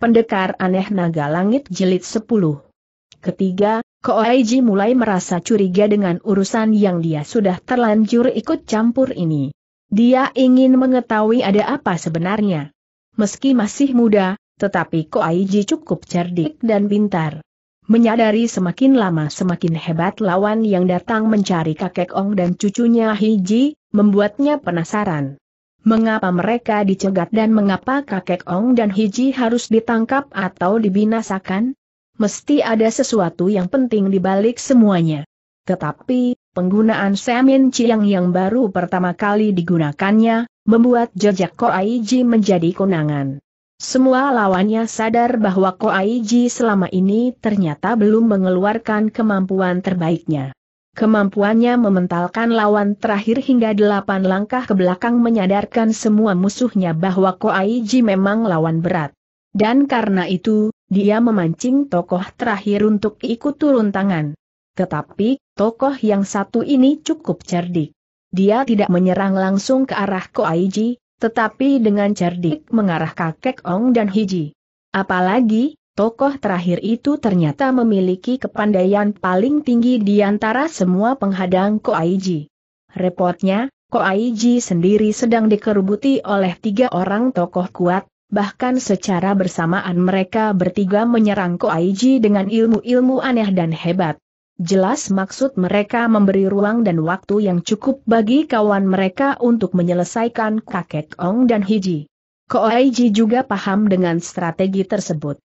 Pendekar Aneh Naga Langit jelit 10 Ketiga, Koaiji mulai merasa curiga dengan urusan yang dia sudah terlanjur ikut campur ini. Dia ingin mengetahui ada apa sebenarnya. Meski masih muda, tetapi Koaiji cukup cerdik dan pintar. Menyadari semakin lama semakin hebat lawan yang datang mencari kakek Ong dan cucunya Hiji, membuatnya penasaran. Mengapa mereka dicegat dan mengapa kakek Ong dan Hiji harus ditangkap atau dibinasakan? Mesti ada sesuatu yang penting di balik semuanya. Tetapi, penggunaan Semin Chiang yang baru pertama kali digunakannya, membuat jejak Ko Aiji menjadi konangan. Semua lawannya sadar bahwa Ko Aiji selama ini ternyata belum mengeluarkan kemampuan terbaiknya. Kemampuannya mementalkan lawan terakhir hingga delapan langkah ke belakang menyadarkan semua musuhnya bahwa Ko Koaiji memang lawan berat. Dan karena itu, dia memancing tokoh terakhir untuk ikut turun tangan. Tetapi, tokoh yang satu ini cukup cerdik. Dia tidak menyerang langsung ke arah Ko Koaiji, tetapi dengan cerdik mengarah kakek Ong dan Hiji. Apalagi, Tokoh terakhir itu ternyata memiliki kepandaian paling tinggi di antara semua penghadang Koaiji. Repotnya, Koaiji sendiri sedang dikerubuti oleh tiga orang tokoh kuat, bahkan secara bersamaan mereka bertiga menyerang Koaiji dengan ilmu-ilmu aneh dan hebat. Jelas maksud mereka memberi ruang dan waktu yang cukup bagi kawan mereka untuk menyelesaikan kakek Ong dan Hiji. Koaiji juga paham dengan strategi tersebut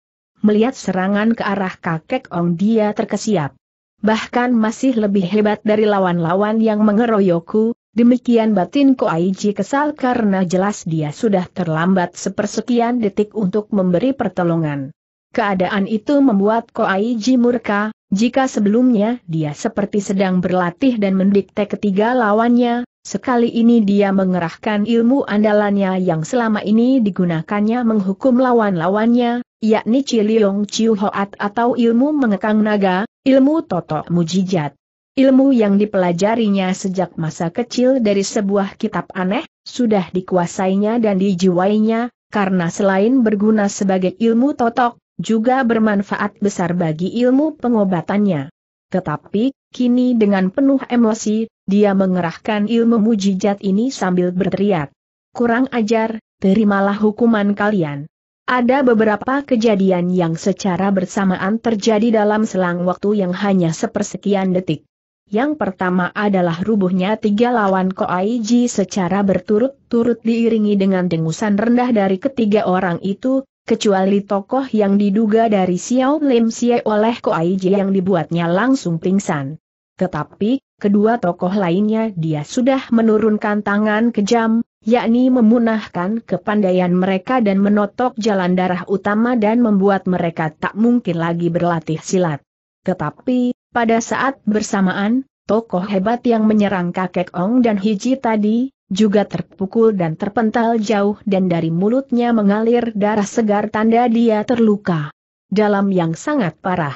melihat serangan ke arah kakek Ong dia terkesiap. Bahkan masih lebih hebat dari lawan-lawan yang mengeroyokku, demikian batin Koaiji kesal karena jelas dia sudah terlambat sepersekian detik untuk memberi pertolongan. Keadaan itu membuat Koaiji murka, jika sebelumnya dia seperti sedang berlatih dan mendikte ketiga lawannya, Sekali ini dia mengerahkan ilmu andalannya yang selama ini digunakannya menghukum lawan-lawannya, yakni Ciliong Chiu Hoat atau ilmu mengekang naga, ilmu toto mujijat. Ilmu yang dipelajarinya sejak masa kecil dari sebuah kitab aneh, sudah dikuasainya dan dijiwainya, karena selain berguna sebagai ilmu totok, juga bermanfaat besar bagi ilmu pengobatannya. Tetapi, kini dengan penuh emosi, dia mengerahkan ilmu mujijat ini sambil berteriak. Kurang ajar, terimalah hukuman kalian. Ada beberapa kejadian yang secara bersamaan terjadi dalam selang waktu yang hanya sepersekian detik. Yang pertama adalah rubuhnya tiga lawan Koaiji secara berturut-turut diiringi dengan dengusan rendah dari ketiga orang itu, kecuali tokoh yang diduga dari Xiao Lim Xie oleh Koaiji yang dibuatnya langsung pingsan. Tetapi, kedua tokoh lainnya dia sudah menurunkan tangan kejam, yakni memunahkan kepandaian mereka dan menotok jalan darah utama dan membuat mereka tak mungkin lagi berlatih silat. Tetapi, pada saat bersamaan, tokoh hebat yang menyerang kakek Ong dan Hiji tadi, juga terpukul dan terpental jauh dan dari mulutnya mengalir darah segar tanda dia terluka. Dalam yang sangat parah.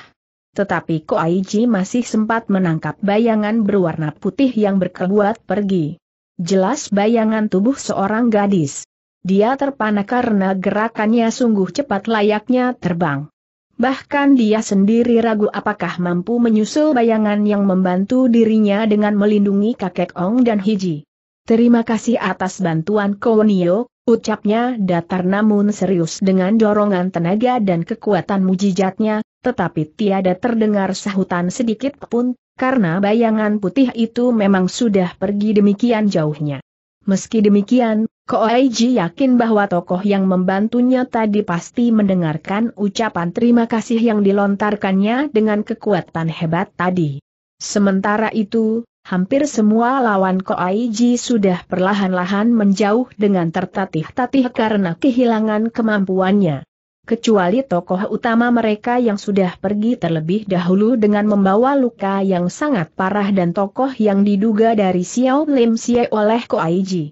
Tetapi Koaiji masih sempat menangkap bayangan berwarna putih yang berkeluat pergi. Jelas bayangan tubuh seorang gadis. Dia terpana karena gerakannya sungguh cepat layaknya terbang. Bahkan dia sendiri ragu apakah mampu menyusul bayangan yang membantu dirinya dengan melindungi kakek Ong dan Hiji. Terima kasih atas bantuan Kownio, ucapnya datar namun serius dengan dorongan tenaga dan kekuatan mujijatnya tetapi tiada terdengar sahutan sedikit pun, karena bayangan putih itu memang sudah pergi demikian jauhnya. Meski demikian, Koaiji yakin bahwa tokoh yang membantunya tadi pasti mendengarkan ucapan terima kasih yang dilontarkannya dengan kekuatan hebat tadi. Sementara itu, hampir semua lawan Koaiji sudah perlahan-lahan menjauh dengan tertatih-tatih karena kehilangan kemampuannya kecuali tokoh utama mereka yang sudah pergi terlebih dahulu dengan membawa luka yang sangat parah dan tokoh yang diduga dari Xiao Lim Xie oleh Ko Aiji.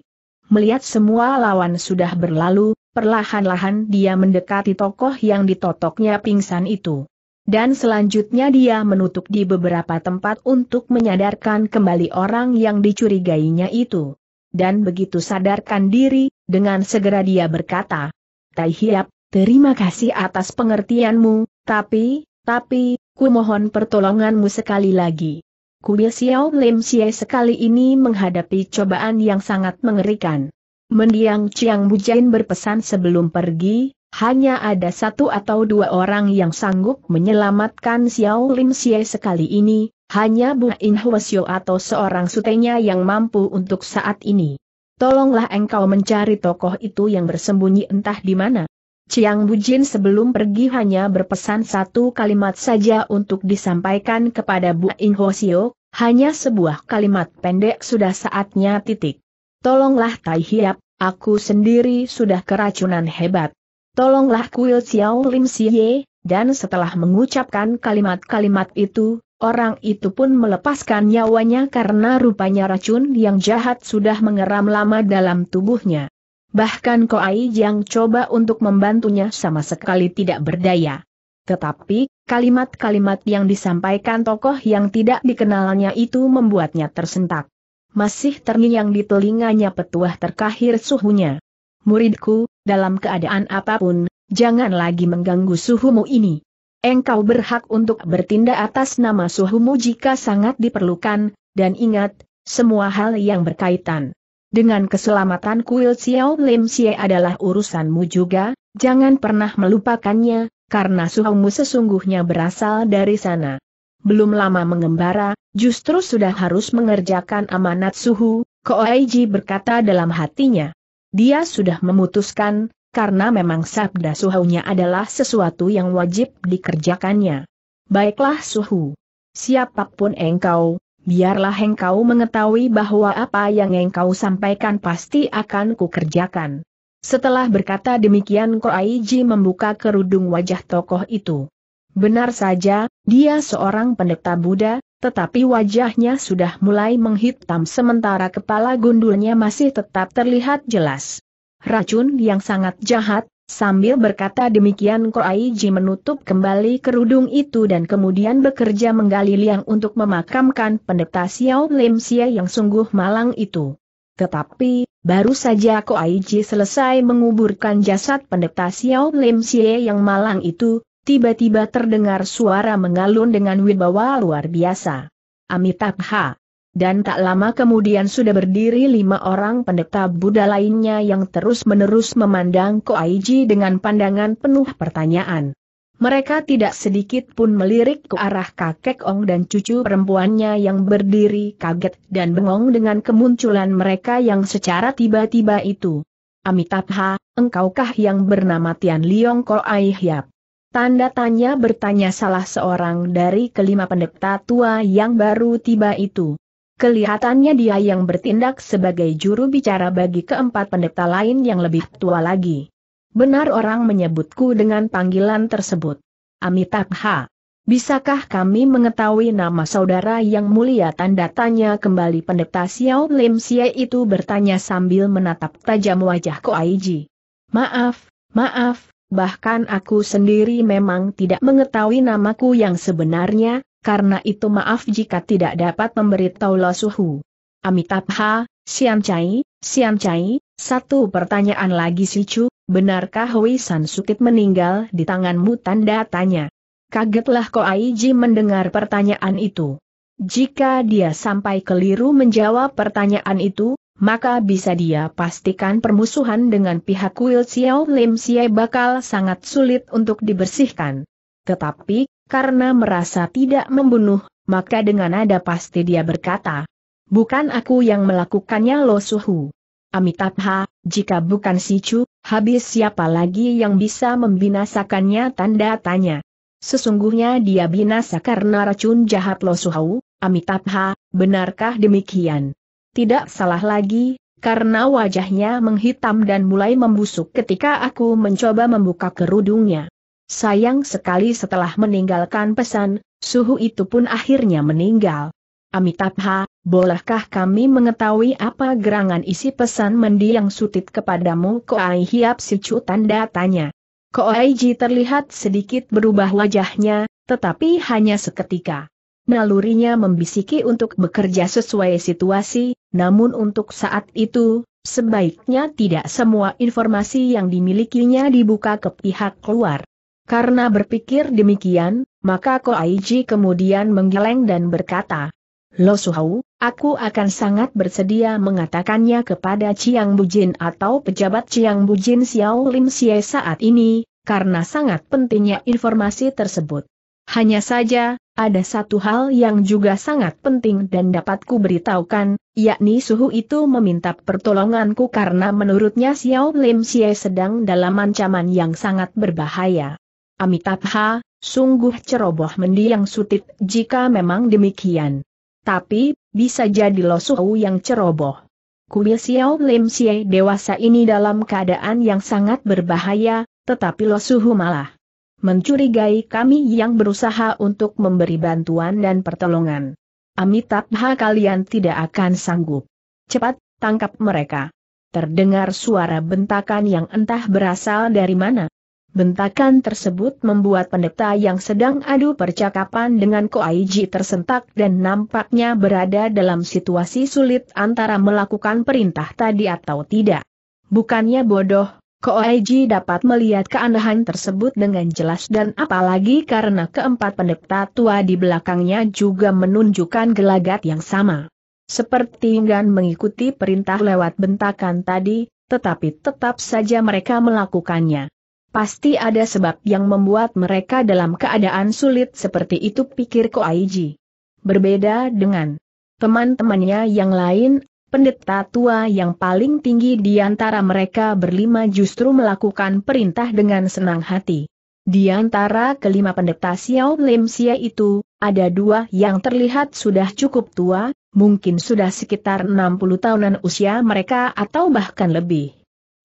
Melihat semua lawan sudah berlalu, perlahan-lahan dia mendekati tokoh yang ditotoknya pingsan itu. Dan selanjutnya dia menutup di beberapa tempat untuk menyadarkan kembali orang yang dicurigainya itu. Dan begitu sadarkan diri, dengan segera dia berkata, Tai Hiap, Terima kasih atas pengertianmu, tapi, tapi, ku mohon pertolonganmu sekali lagi. Kuil Xiao Lim Xie sekali ini menghadapi cobaan yang sangat mengerikan. Mendiang Chiang Bujain berpesan sebelum pergi, hanya ada satu atau dua orang yang sanggup menyelamatkan Xiao Lim Xie sekali ini, hanya Bu In Hwasyo atau seorang sutenya yang mampu untuk saat ini. Tolonglah engkau mencari tokoh itu yang bersembunyi entah di mana. Chiang Bujin sebelum pergi hanya berpesan satu kalimat saja untuk disampaikan kepada Bu In Sio, hanya sebuah kalimat pendek sudah saatnya titik. Tolonglah Tai Hiap, aku sendiri sudah keracunan hebat. Tolonglah Kuil Xiao Lim Siye, dan setelah mengucapkan kalimat-kalimat itu, orang itu pun melepaskan nyawanya karena rupanya racun yang jahat sudah mengeram lama dalam tubuhnya. Bahkan Koai yang coba untuk membantunya sama sekali tidak berdaya. Tetapi, kalimat-kalimat yang disampaikan tokoh yang tidak dikenalnya itu membuatnya tersentak. Masih terngiang di telinganya petuah terkahir suhunya. Muridku, dalam keadaan apapun, jangan lagi mengganggu suhumu ini. Engkau berhak untuk bertindak atas nama suhumu jika sangat diperlukan, dan ingat, semua hal yang berkaitan dengan keselamatan kuil Xiao Lim Xie adalah urusanmu juga, jangan pernah melupakannya, karena suhumu sesungguhnya berasal dari sana. Belum lama mengembara, justru sudah harus mengerjakan amanat suhu, Koeiji berkata dalam hatinya. Dia sudah memutuskan, karena memang sabda suhunya adalah sesuatu yang wajib dikerjakannya. Baiklah suhu. Siapapun engkau, biarlah engkau mengetahui bahwa apa yang engkau sampaikan pasti akan kukerjakan. Setelah berkata demikian Koaiji membuka kerudung wajah tokoh itu. Benar saja, dia seorang pendeta Buddha, tetapi wajahnya sudah mulai menghitam sementara kepala gundulnya masih tetap terlihat jelas. Racun yang sangat jahat, Sambil berkata demikian Ko Aiji menutup kembali kerudung itu dan kemudian bekerja menggali liang untuk memakamkan pendeta Xiao Lim Xie yang sungguh malang itu. Tetapi, baru saja Ko Aiji selesai menguburkan jasad pendeta Xiao Lim Xie yang malang itu, tiba-tiba terdengar suara mengalun dengan wibawa luar biasa. Amitabha dan tak lama kemudian sudah berdiri lima orang pendeta Buddha lainnya yang terus-menerus memandang Ko Aiji dengan pandangan penuh pertanyaan. Mereka tidak sedikit pun melirik ke arah kakek Ong dan cucu perempuannya yang berdiri kaget dan bengong dengan kemunculan mereka yang secara tiba-tiba itu. Amitabha, engkaukah yang bernama Tian Liong Ko Aihyap? Tanda tanya bertanya salah seorang dari kelima pendeta tua yang baru tiba itu. Kelihatannya dia yang bertindak sebagai juru bicara bagi keempat pendeta lain yang lebih tua lagi. Benar orang menyebutku dengan panggilan tersebut. Amitabha. Bisakah kami mengetahui nama saudara yang mulia tanda tanya kembali pendeta Xiao Lim Xie itu bertanya sambil menatap tajam wajah Aiji. Maaf, maaf, bahkan aku sendiri memang tidak mengetahui namaku yang sebenarnya, karena itu maaf jika tidak dapat memberitahu Lo Suhu. Amitabha, Sian Chai, Sian Chai, satu pertanyaan lagi si Chu, benarkah Hui San Sukit meninggal di tanganmu tanda tanya? Kagetlah Ko Ji mendengar pertanyaan itu. Jika dia sampai keliru menjawab pertanyaan itu, maka bisa dia pastikan permusuhan dengan pihak Kuil Xiao Lim Xie bakal sangat sulit untuk dibersihkan. Tetapi, karena merasa tidak membunuh, maka dengan nada pasti dia berkata, Bukan aku yang melakukannya Lo Suhu. Amitabha, jika bukan si Chu, habis siapa lagi yang bisa membinasakannya tanda tanya. Sesungguhnya dia binasa karena racun jahat Lo Suhu, Amitabha, benarkah demikian? Tidak salah lagi, karena wajahnya menghitam dan mulai membusuk ketika aku mencoba membuka kerudungnya. Sayang sekali setelah meninggalkan pesan, suhu itu pun akhirnya meninggal. Amitabha, bolehkah kami mengetahui apa gerangan isi pesan mendiang sutit kepadamu Koai Hiap Sicu tanda tanya. Koai Ji terlihat sedikit berubah wajahnya, tetapi hanya seketika. Nalurinya membisiki untuk bekerja sesuai situasi, namun untuk saat itu, sebaiknya tidak semua informasi yang dimilikinya dibuka ke pihak luar. Karena berpikir demikian, maka Ko Aiji kemudian menggeleng dan berkata, Lo Suhau, aku akan sangat bersedia mengatakannya kepada Chiang Bujin atau pejabat Chiang Bujin Xiao Lim Xie saat ini, karena sangat pentingnya informasi tersebut. Hanya saja, ada satu hal yang juga sangat penting dan dapat ku beritahukan, yakni suhu itu meminta pertolonganku karena menurutnya Xiao Lim Xie sedang dalam ancaman yang sangat berbahaya. Amitabha, sungguh ceroboh mendiang sutit jika memang demikian. Tapi, bisa jadi Losuhu yang ceroboh. Kuil Xiao Lim Xie dewasa ini dalam keadaan yang sangat berbahaya, tetapi Losuhu malah mencurigai kami yang berusaha untuk memberi bantuan dan pertolongan. Amitabha kalian tidak akan sanggup. Cepat, tangkap mereka. Terdengar suara bentakan yang entah berasal dari mana, Bentakan tersebut membuat pendeta yang sedang adu percakapan dengan Koaiji tersentak dan nampaknya berada dalam situasi sulit antara melakukan perintah tadi atau tidak. Bukannya bodoh, Koaiji dapat melihat keanehan tersebut dengan jelas dan apalagi karena keempat pendeta tua di belakangnya juga menunjukkan gelagat yang sama. Seperti enggan mengikuti perintah lewat bentakan tadi, tetapi tetap saja mereka melakukannya. Pasti ada sebab yang membuat mereka dalam keadaan sulit seperti itu pikir Ko Aiji. Berbeda dengan teman-temannya yang lain, pendeta tua yang paling tinggi di antara mereka berlima justru melakukan perintah dengan senang hati. Di antara kelima pendeta Xiao Lim Xia itu, ada dua yang terlihat sudah cukup tua, mungkin sudah sekitar 60 tahunan usia mereka atau bahkan lebih.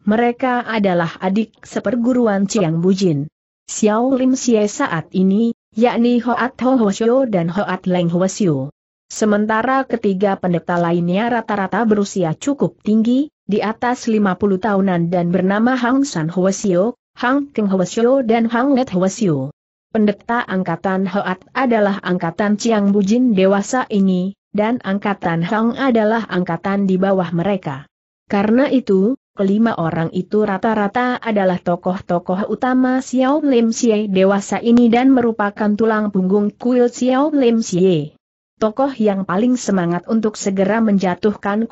Mereka adalah adik seperguruan Chiang Bujin. Xiao Lim Xie saat ini, yakni Hoat Ho Hosyo dan Hoat Leng Hwasyo. Sementara ketiga pendeta lainnya rata-rata berusia cukup tinggi, di atas 50 tahunan dan bernama Hang San Hwasyo, Hang Keng Hwasyo dan Hang Net Hwasyo. Pendeta angkatan Hoat adalah angkatan Chiang Bujin dewasa ini, dan angkatan Hang adalah angkatan di bawah mereka. Karena itu, Kelima orang itu rata-rata adalah tokoh-tokoh utama Xiao Lim Xie dewasa ini dan merupakan tulang punggung kuil Xiao Lim Xie. Tokoh yang paling semangat untuk segera menjatuhkan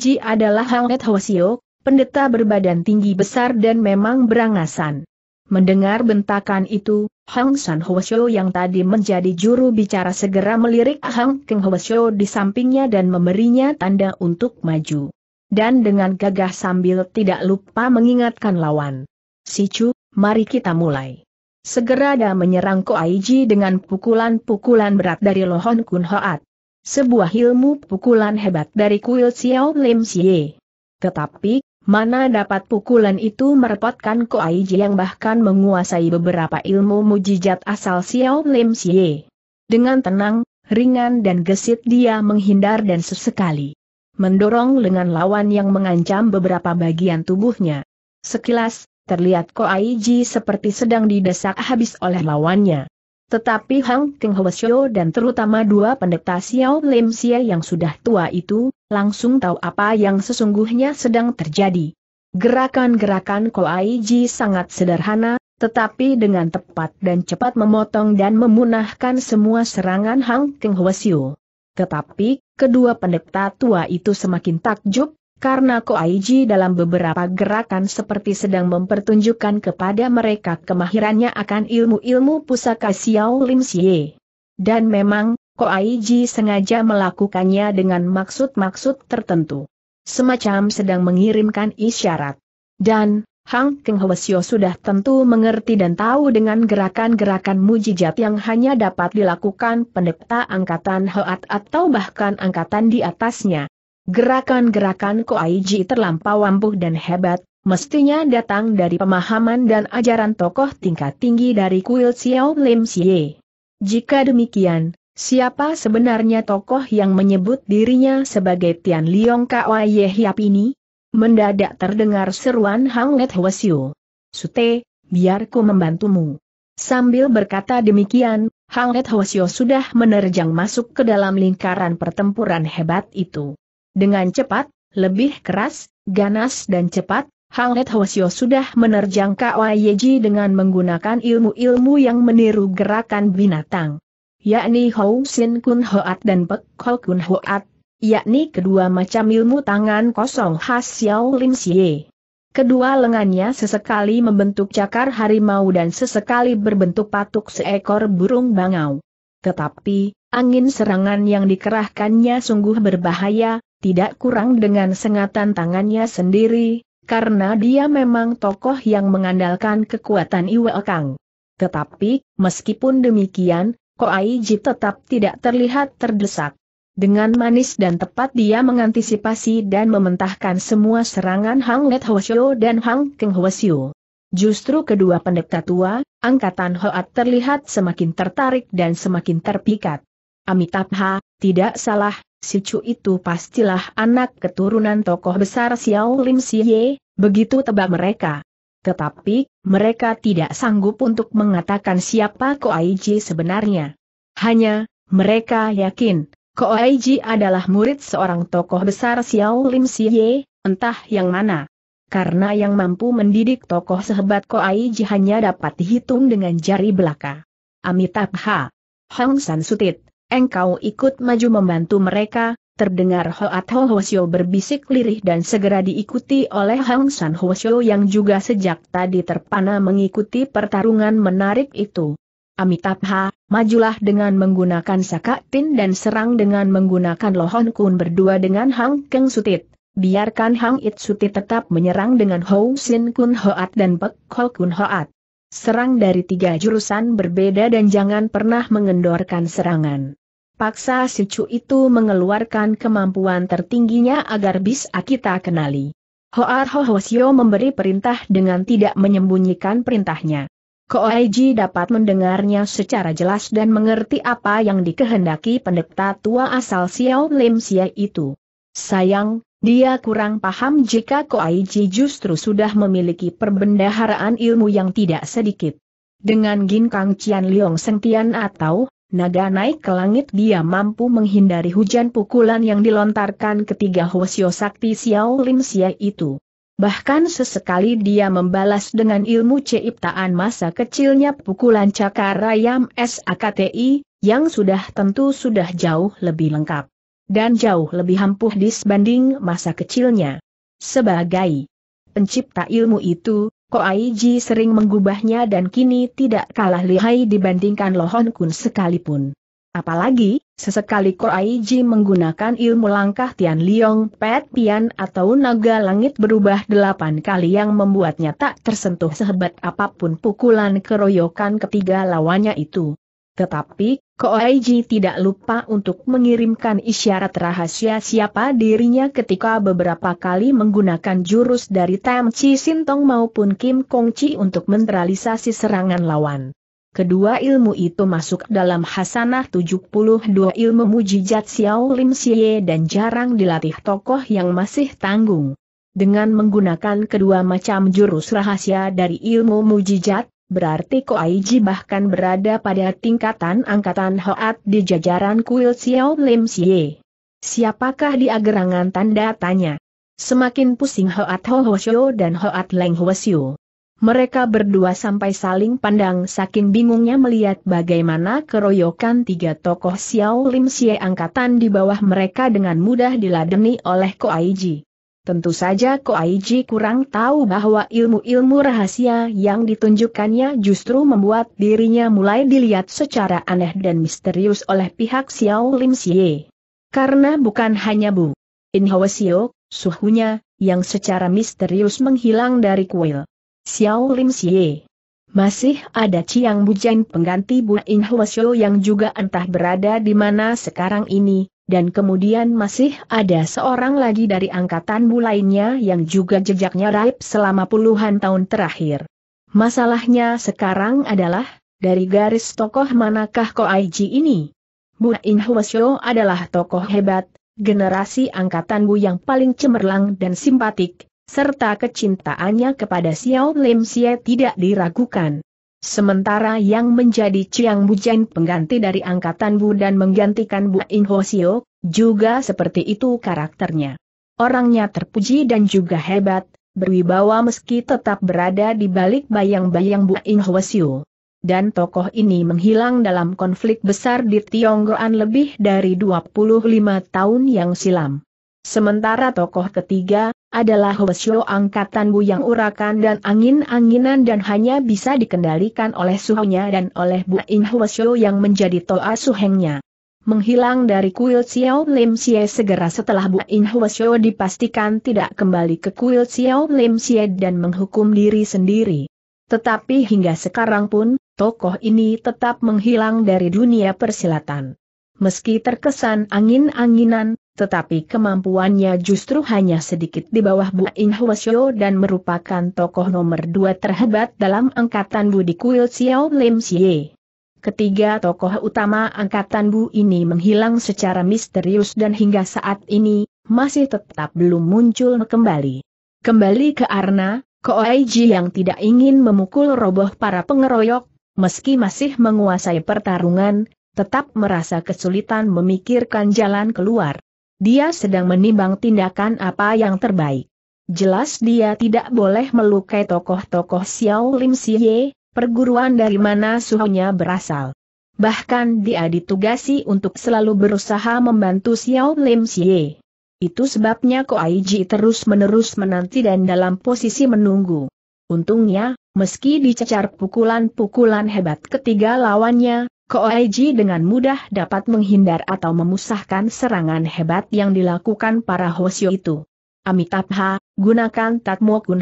Ji adalah Ho Hosio, pendeta berbadan tinggi besar dan memang berangasan. Mendengar bentakan itu, Hang San Hwasyo yang tadi menjadi juru bicara segera melirik Hang Keng Hwasyo di sampingnya dan memberinya tanda untuk maju dan dengan gagah sambil tidak lupa mengingatkan lawan. Sicu, mari kita mulai. Segera dia menyerang Ko Koaiji dengan pukulan-pukulan berat dari Lohon Kun Hoat. Sebuah ilmu pukulan hebat dari kuil Xiao Lim Xie. Tetapi, mana dapat pukulan itu merepotkan Ko Koaiji yang bahkan menguasai beberapa ilmu mujijat asal Xiao Lim Xie. Dengan tenang, ringan dan gesit dia menghindar dan sesekali mendorong lengan lawan yang mengancam beberapa bagian tubuhnya. Sekilas, terlihat Ko Aiji seperti sedang didesak habis oleh lawannya. Tetapi Hang Ting Hwasyo dan terutama dua pendeta Xiao Lim Xie yang sudah tua itu, langsung tahu apa yang sesungguhnya sedang terjadi. Gerakan-gerakan Ko Aiji sangat sederhana, tetapi dengan tepat dan cepat memotong dan memunahkan semua serangan Hang Ting Hwasyo. Tetapi, kedua pendeta tua itu semakin takjub, karena Koaiji dalam beberapa gerakan seperti sedang mempertunjukkan kepada mereka kemahirannya akan ilmu-ilmu pusaka Xiao Lim Xie. Dan memang, Koaiji sengaja melakukannya dengan maksud-maksud tertentu. Semacam sedang mengirimkan isyarat. Dan, Hang Keng Hwasyo sudah tentu mengerti dan tahu dengan gerakan-gerakan mujijat yang hanya dapat dilakukan pendeta angkatan Hoat atau bahkan angkatan di atasnya. Gerakan-gerakan Koaiji terlampau ampuh dan hebat, mestinya datang dari pemahaman dan ajaran tokoh tingkat tinggi dari kuil Xiao Lim Xie. Jika demikian, siapa sebenarnya tokoh yang menyebut dirinya sebagai Tian Liong Kwa Ye Hiap ini? Mendadak terdengar seruan Hang Let Hwasyu. Sute, biarku membantumu. Sambil berkata demikian, Hang Let Hwasyu sudah menerjang masuk ke dalam lingkaran pertempuran hebat itu. Dengan cepat, lebih keras, ganas dan cepat, Hang Let Hwasyo sudah menerjang Kwa dengan menggunakan ilmu-ilmu yang meniru gerakan binatang. Yakni Hou Sin Kun Hoat dan Pek Ho Kun Hoat, yakni kedua macam ilmu tangan kosong khas Xiao Lim Xie. Kedua lengannya sesekali membentuk cakar harimau dan sesekali berbentuk patuk seekor burung bangau. Tetapi, angin serangan yang dikerahkannya sungguh berbahaya, tidak kurang dengan sengatan tangannya sendiri, karena dia memang tokoh yang mengandalkan kekuatan Iwel Kang. Tetapi, meskipun demikian, Koaiji tetap tidak terlihat terdesak. Dengan manis dan tepat dia mengantisipasi dan mementahkan semua serangan Hang Let Hwasyo dan Hang Keng Hwasyo. Justru kedua pendeta tua, angkatan Hoat terlihat semakin tertarik dan semakin terpikat. Amitabha, tidak salah, si Chu itu pastilah anak keturunan tokoh besar Xiao Lim Siye, begitu tebak mereka. Tetapi, mereka tidak sanggup untuk mengatakan siapa Ko Ji sebenarnya. Hanya, mereka yakin, Ko Koaiji adalah murid seorang tokoh besar Xiao Lim Siye, entah yang mana. Karena yang mampu mendidik tokoh sehebat Ko Koaiji hanya dapat dihitung dengan jari belaka. Amitabha. Hong San Sutit, engkau ikut maju membantu mereka, terdengar Hoat Ho Hosyo berbisik lirih dan segera diikuti oleh Hong San Hosyo yang juga sejak tadi terpana mengikuti pertarungan menarik itu. Amitabha, majulah dengan menggunakan sakatin dan serang dengan menggunakan lohon kun berdua dengan Hang Keng Sutit. Biarkan Hang It Sutit tetap menyerang dengan Hou Sin Kun Hoat dan Pek Kol Kun Hoat. Serang dari tiga jurusan berbeda dan jangan pernah mengendorkan serangan. Paksa si Chu itu mengeluarkan kemampuan tertingginya agar bisa kita kenali. Hoar Sio memberi perintah dengan tidak menyembunyikan perintahnya. Koeji dapat mendengarnya secara jelas dan mengerti apa yang dikehendaki pendeta tua asal Xiao Lim Xie itu. Sayang, dia kurang paham jika Koaiji justru sudah memiliki perbendaharaan ilmu yang tidak sedikit. Dengan Gin Kang Cian Liong Sengtian atau naga naik ke langit dia mampu menghindari hujan pukulan yang dilontarkan ketiga Hwasyo Sakti Xiao Lim Xie itu. Bahkan sesekali dia membalas dengan ilmu ciptaan masa kecilnya pukulan cakar ayam SAKTI, yang sudah tentu sudah jauh lebih lengkap. Dan jauh lebih ampuh disbanding masa kecilnya. Sebagai pencipta ilmu itu, Ko Koaiji sering mengubahnya dan kini tidak kalah lihai dibandingkan Lohon Kun sekalipun. Apalagi, sesekali Koaiji menggunakan ilmu langkah Tian Liong Pet Pian atau naga langit berubah delapan kali yang membuatnya tak tersentuh sehebat apapun pukulan keroyokan ketiga lawannya itu. Tetapi, Koaiji tidak lupa untuk mengirimkan isyarat rahasia siapa dirinya ketika beberapa kali menggunakan jurus dari Tam Chi Sintong maupun Kim Kong Chi untuk mentralisasi serangan lawan. Kedua ilmu itu masuk dalam hasanah 72 ilmu mujizat Xiao Lim Xie dan jarang dilatih tokoh yang masih tanggung. Dengan menggunakan kedua macam jurus rahasia dari ilmu mujizat, berarti Ko Koaiji bahkan berada pada tingkatan angkatan Hoat di jajaran kuil Xiao Lim Xie. Siapakah di agerangan tanda tanya? Semakin pusing Hoat Ho Ho Xiu dan Hoat Leng Ho Xiu mereka berdua sampai saling pandang saking bingungnya melihat bagaimana keroyokan tiga tokoh Xiao Lim Xie angkatan di bawah mereka dengan mudah diladeni oleh Ko Aiji. Tentu saja Ko Aiji kurang tahu bahwa ilmu-ilmu rahasia yang ditunjukkannya justru membuat dirinya mulai dilihat secara aneh dan misterius oleh pihak Xiao Lim Xie. Karena bukan hanya Bu In Hwa suhunya, yang secara misterius menghilang dari kuil. Xiao Lim Xie. Masih ada Chiang bujain pengganti Bu In Hwasyo yang juga entah berada di mana sekarang ini, dan kemudian masih ada seorang lagi dari angkatan Bu lainnya yang juga jejaknya raib selama puluhan tahun terakhir. Masalahnya sekarang adalah, dari garis tokoh manakah Ko Ji ini? Bu In Hwasyo adalah tokoh hebat, generasi angkatan Bu yang paling cemerlang dan simpatik, serta kecintaannya kepada Xiao Lim Xie tidak diragukan. Sementara yang menjadi Chiang Bujen pengganti dari angkatan Bu dan menggantikan Bu In Ho juga seperti itu karakternya. Orangnya terpuji dan juga hebat, berwibawa meski tetap berada di balik bayang-bayang Bu In Ho Dan tokoh ini menghilang dalam konflik besar di Tionggoan lebih dari 25 tahun yang silam. Sementara tokoh ketiga, adalah Hwasyo angkatan bu yang urakan dan angin-anginan dan hanya bisa dikendalikan oleh suhunya dan oleh In Hwasyo yang menjadi toa suhengnya. Menghilang dari kuil Xiao Lim Xie segera setelah In Hwasyo dipastikan tidak kembali ke kuil Xiao Lim Xie dan menghukum diri sendiri. Tetapi hingga sekarang pun, tokoh ini tetap menghilang dari dunia persilatan. Meski terkesan angin-anginan, tetapi kemampuannya justru hanya sedikit di bawah Bu In Hwasyo dan merupakan tokoh nomor dua terhebat dalam angkatan Bu di kuil Xiao Lim Xie. Ketiga tokoh utama angkatan Bu ini menghilang secara misterius dan hingga saat ini, masih tetap belum muncul kembali. Kembali ke Arna, Koaiji yang tidak ingin memukul roboh para pengeroyok, meski masih menguasai pertarungan, tetap merasa kesulitan memikirkan jalan keluar. Dia sedang menimbang tindakan apa yang terbaik. Jelas dia tidak boleh melukai tokoh-tokoh Xiao Lim Siye, perguruan dari mana suhunya berasal. Bahkan dia ditugasi untuk selalu berusaha membantu Xiao Lim Siye. Itu sebabnya Ko Koaiji terus-menerus menanti dan dalam posisi menunggu. Untungnya, meski dicecar pukulan-pukulan hebat ketiga lawannya, Koeji dengan mudah dapat menghindar atau memusahkan serangan hebat yang dilakukan para Hoshio itu. Amitabha, gunakan Tatmo Kun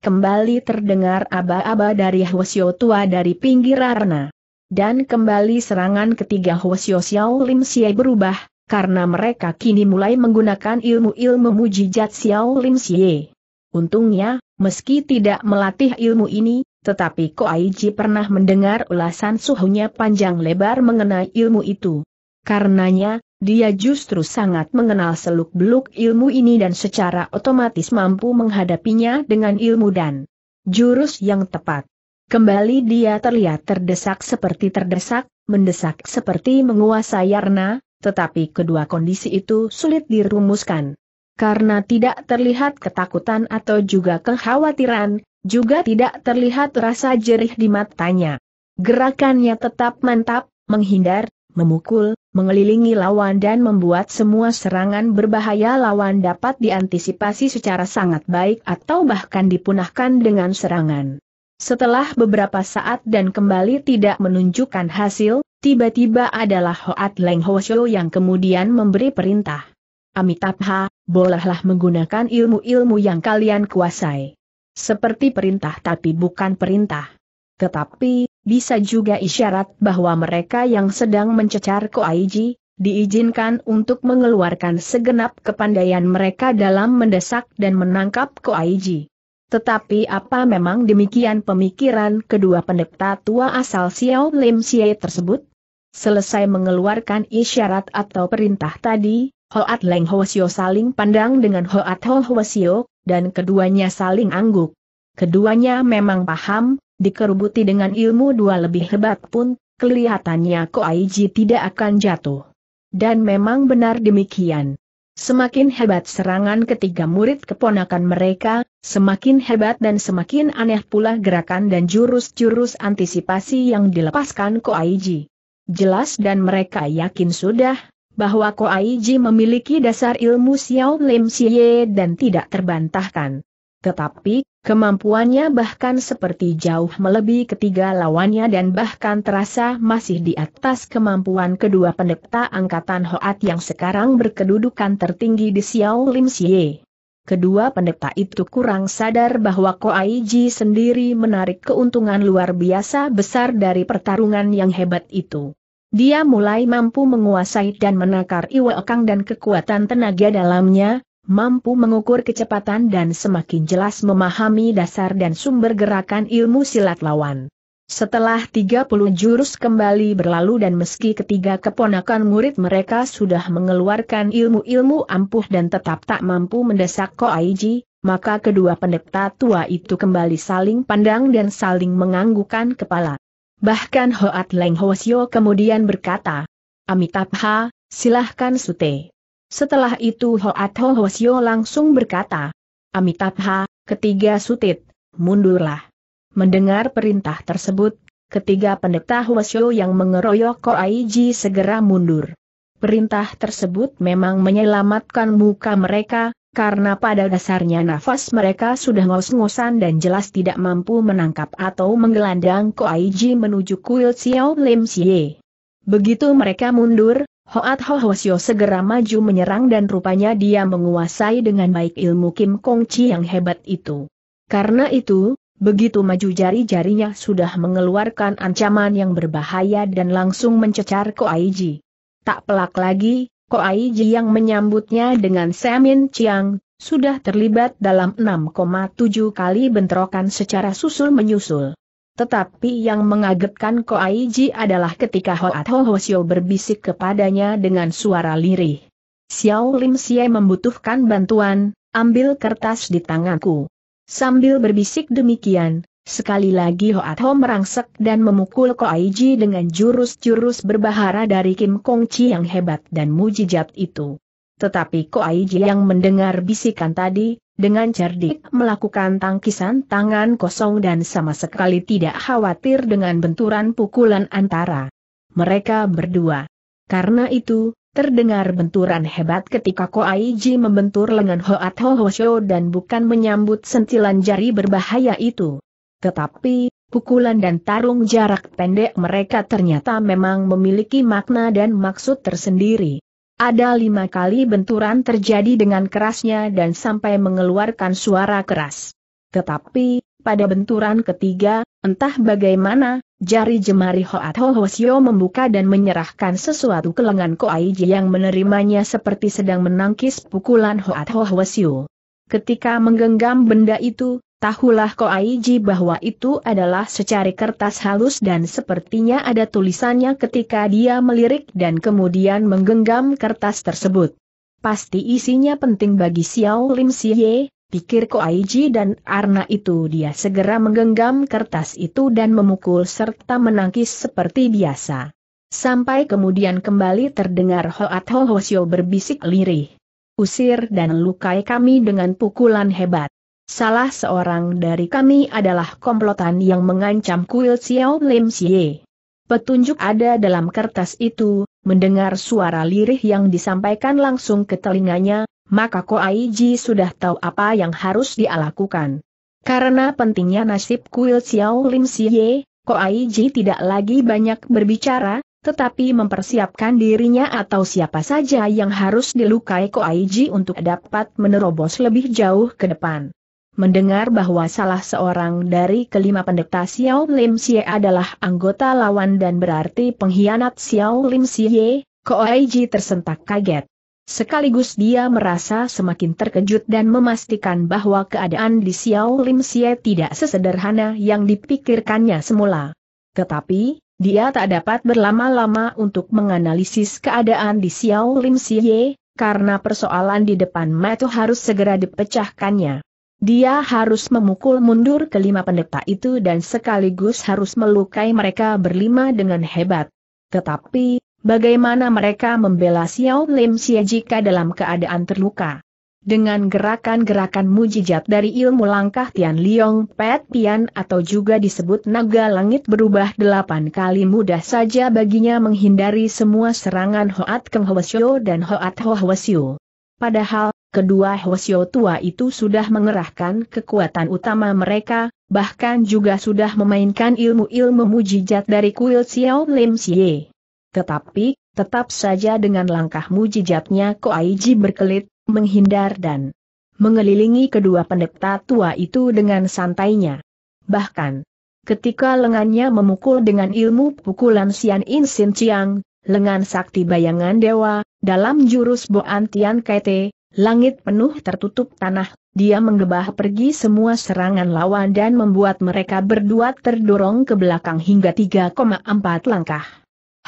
Kembali terdengar aba-aba dari Hoshio tua dari pinggir arena. Dan kembali serangan ketiga Hoshio Xiao Lim Xie berubah, karena mereka kini mulai menggunakan ilmu-ilmu mujizat Xiao Lim Xie. Untungnya, meski tidak melatih ilmu ini, tetapi ko Koaiji pernah mendengar ulasan suhunya panjang lebar mengenai ilmu itu. Karenanya, dia justru sangat mengenal seluk-beluk ilmu ini dan secara otomatis mampu menghadapinya dengan ilmu dan jurus yang tepat. Kembali dia terlihat terdesak seperti terdesak, mendesak seperti menguasai Arna, tetapi kedua kondisi itu sulit dirumuskan. Karena tidak terlihat ketakutan atau juga kekhawatiran, juga tidak terlihat rasa jerih di matanya. Gerakannya tetap mantap, menghindar, memukul, mengelilingi lawan dan membuat semua serangan berbahaya lawan dapat diantisipasi secara sangat baik atau bahkan dipunahkan dengan serangan. Setelah beberapa saat dan kembali tidak menunjukkan hasil, tiba-tiba adalah Hoat Leng Hosho yang kemudian memberi perintah. Amitabha, bolehlah menggunakan ilmu-ilmu yang kalian kuasai. Seperti perintah tapi bukan perintah. Tetapi, bisa juga isyarat bahwa mereka yang sedang mencecar Koaiji, diizinkan untuk mengeluarkan segenap kepandaian mereka dalam mendesak dan menangkap Koaiji. Tetapi apa memang demikian pemikiran kedua pendeta tua asal Xiao Lim Xie tersebut? Selesai mengeluarkan isyarat atau perintah tadi, Hoat Leng Hwasyo saling pandang dengan Hoat Ho Hwasyo, dan keduanya saling angguk. Keduanya memang paham, dikerubuti dengan ilmu dua lebih hebat pun, kelihatannya Koaiji tidak akan jatuh. Dan memang benar demikian. Semakin hebat serangan ketiga murid keponakan mereka, semakin hebat dan semakin aneh pula gerakan dan jurus-jurus antisipasi yang dilepaskan Koaiji. Jelas dan mereka yakin sudah, bahwa Ko Aiji memiliki dasar ilmu Xiao Lim Xie dan tidak terbantahkan. Tetapi, kemampuannya bahkan seperti jauh melebihi ketiga lawannya dan bahkan terasa masih di atas kemampuan kedua pendeta angkatan Hoat yang sekarang berkedudukan tertinggi di Xiao Lim Xie. Kedua pendeta itu kurang sadar bahwa Ko Aiji sendiri menarik keuntungan luar biasa besar dari pertarungan yang hebat itu. Dia mulai mampu menguasai dan menakar Iwakang dan kekuatan tenaga dalamnya, mampu mengukur kecepatan dan semakin jelas memahami dasar dan sumber gerakan ilmu silat lawan. Setelah 30 jurus kembali berlalu dan meski ketiga keponakan murid mereka sudah mengeluarkan ilmu-ilmu ampuh dan tetap tak mampu mendesak Ko Aiji, maka kedua pendeta tua itu kembali saling pandang dan saling menganggukkan kepala. Bahkan Hoat Leng Hosyo kemudian berkata, Amitabha, silahkan sute. Setelah itu Hoat Ho langsung berkata, Amitabha, ketiga sutit, mundurlah. Mendengar perintah tersebut, ketiga pendeta Hwasyo yang mengeroyok Ko Ji segera mundur. Perintah tersebut memang menyelamatkan muka mereka, karena pada dasarnya nafas mereka sudah ngos-ngosan dan jelas tidak mampu menangkap atau menggelandang Koaiji menuju kuil Xiao Lim Xie. Begitu mereka mundur, Hoat Ho Hwasyo segera maju menyerang dan rupanya dia menguasai dengan baik ilmu Kim Kong Chi yang hebat itu. Karena itu, begitu maju jari-jarinya sudah mengeluarkan ancaman yang berbahaya dan langsung mencecar Ko Koaiji. Tak pelak lagi, Ai Ji yang menyambutnya dengan Semin Chiang, sudah terlibat dalam 6,7 kali bentrokan secara susul-menyusul. Tetapi yang mengagetkan Ai Ji adalah ketika Hoat Ho Xiu berbisik kepadanya dengan suara lirih. Xiao Lim Xie membutuhkan bantuan, ambil kertas di tanganku. Sambil berbisik demikian, Sekali lagi Hoat Ho merangsek dan memukul Ko Koaiji dengan jurus-jurus berbahara dari Kim Kong Chi yang hebat dan mujijat itu. Tetapi Ko Koaiji yang mendengar bisikan tadi, dengan cerdik melakukan tangkisan tangan kosong dan sama sekali tidak khawatir dengan benturan pukulan antara mereka berdua. Karena itu, Terdengar benturan hebat ketika Ko Koaiji membentur lengan Hoat Ho Shou dan bukan menyambut sentilan jari berbahaya itu. Tetapi, pukulan dan tarung jarak pendek mereka ternyata memang memiliki makna dan maksud tersendiri. Ada lima kali benturan terjadi dengan kerasnya dan sampai mengeluarkan suara keras. Tetapi, pada benturan ketiga, entah bagaimana, jari jemari Hoat Hohosio membuka dan menyerahkan sesuatu ke lengan Koaiji yang menerimanya seperti sedang menangkis pukulan Hoat Hohosio. Ketika menggenggam benda itu, Tahulah Koaiji bahwa itu adalah secari kertas halus dan sepertinya ada tulisannya ketika dia melirik dan kemudian menggenggam kertas tersebut. Pasti isinya penting bagi Xiao Lim Siye, pikir Koaiji dan Arna itu dia segera menggenggam kertas itu dan memukul serta menangkis seperti biasa. Sampai kemudian kembali terdengar Hoat Ho Xiao berbisik lirih. Usir dan lukai kami dengan pukulan hebat. Salah seorang dari kami adalah komplotan yang mengancam kuil Xiao Lim Xie. Petunjuk ada dalam kertas itu, mendengar suara lirih yang disampaikan langsung ke telinganya, maka Ko Aiji sudah tahu apa yang harus dia lakukan. Karena pentingnya nasib kuil Xiao Lim Xie, Aiji tidak lagi banyak berbicara, tetapi mempersiapkan dirinya atau siapa saja yang harus dilukai Ko Aiji untuk dapat menerobos lebih jauh ke depan mendengar bahwa salah seorang dari kelima pendeta Xiao Lim Xie adalah anggota lawan dan berarti pengkhianat Xiao Lim Xie, Koaiji tersentak kaget. Sekaligus dia merasa semakin terkejut dan memastikan bahwa keadaan di Xiao Lim Xie tidak sesederhana yang dipikirkannya semula. Tetapi, dia tak dapat berlama-lama untuk menganalisis keadaan di Xiao Lim Xie, karena persoalan di depan mata harus segera dipecahkannya. Dia harus memukul mundur kelima pendeta itu dan sekaligus harus melukai mereka berlima dengan hebat. Tetapi, bagaimana mereka membela Xiao Lim Xie jika dalam keadaan terluka? Dengan gerakan-gerakan mujizat dari ilmu langkah Tian Liong Pet Pian atau juga disebut naga langit berubah delapan kali mudah saja baginya menghindari semua serangan Hoat Keng Hwasyo dan Hoat Hwasyo. Padahal, kedua Hwasyo tua itu sudah mengerahkan kekuatan utama mereka, bahkan juga sudah memainkan ilmu-ilmu mujizat dari kuil Xiao Lim Xie. Tetapi, tetap saja dengan langkah mujizatnya Aiji berkelit, menghindar dan mengelilingi kedua pendeta tua itu dengan santainya. Bahkan, ketika lengannya memukul dengan ilmu pukulan Sian In Sin Chiang, lengan sakti bayangan dewa, dalam jurus Boan Tian Kete, Langit penuh tertutup tanah, dia menggebah pergi semua serangan lawan dan membuat mereka berdua terdorong ke belakang hingga 3,4 langkah.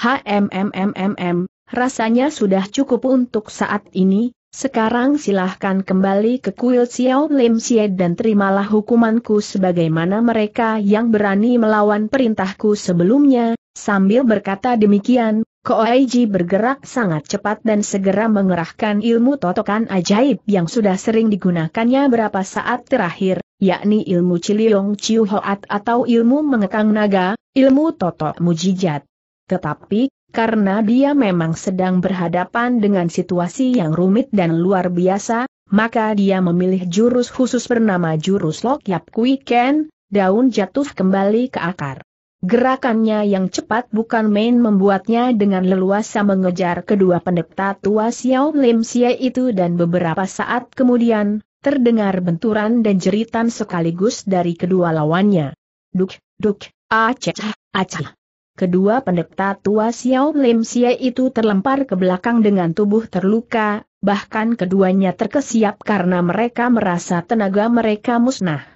HMMMMM, rasanya sudah cukup untuk saat ini, sekarang silahkan kembali ke kuil Xiao Lim Xie dan terimalah hukumanku sebagaimana mereka yang berani melawan perintahku sebelumnya, sambil berkata demikian, Koaiji bergerak sangat cepat dan segera mengerahkan ilmu totokan ajaib yang sudah sering digunakannya berapa saat terakhir, yakni ilmu Ciliong Chiu Hoat atau ilmu mengekang naga, ilmu totok mujijat. Tetapi, karena dia memang sedang berhadapan dengan situasi yang rumit dan luar biasa, maka dia memilih jurus khusus bernama jurus Lok Yap Kui Ken, daun jatuh kembali ke akar. Gerakannya yang cepat bukan main membuatnya dengan leluasa mengejar kedua pendeta tua Xiao Lim Xie itu dan beberapa saat kemudian, terdengar benturan dan jeritan sekaligus dari kedua lawannya. Duk, duk, acah, acah. Kedua pendeta tua Xiao Lim Xie itu terlempar ke belakang dengan tubuh terluka, bahkan keduanya terkesiap karena mereka merasa tenaga mereka musnah.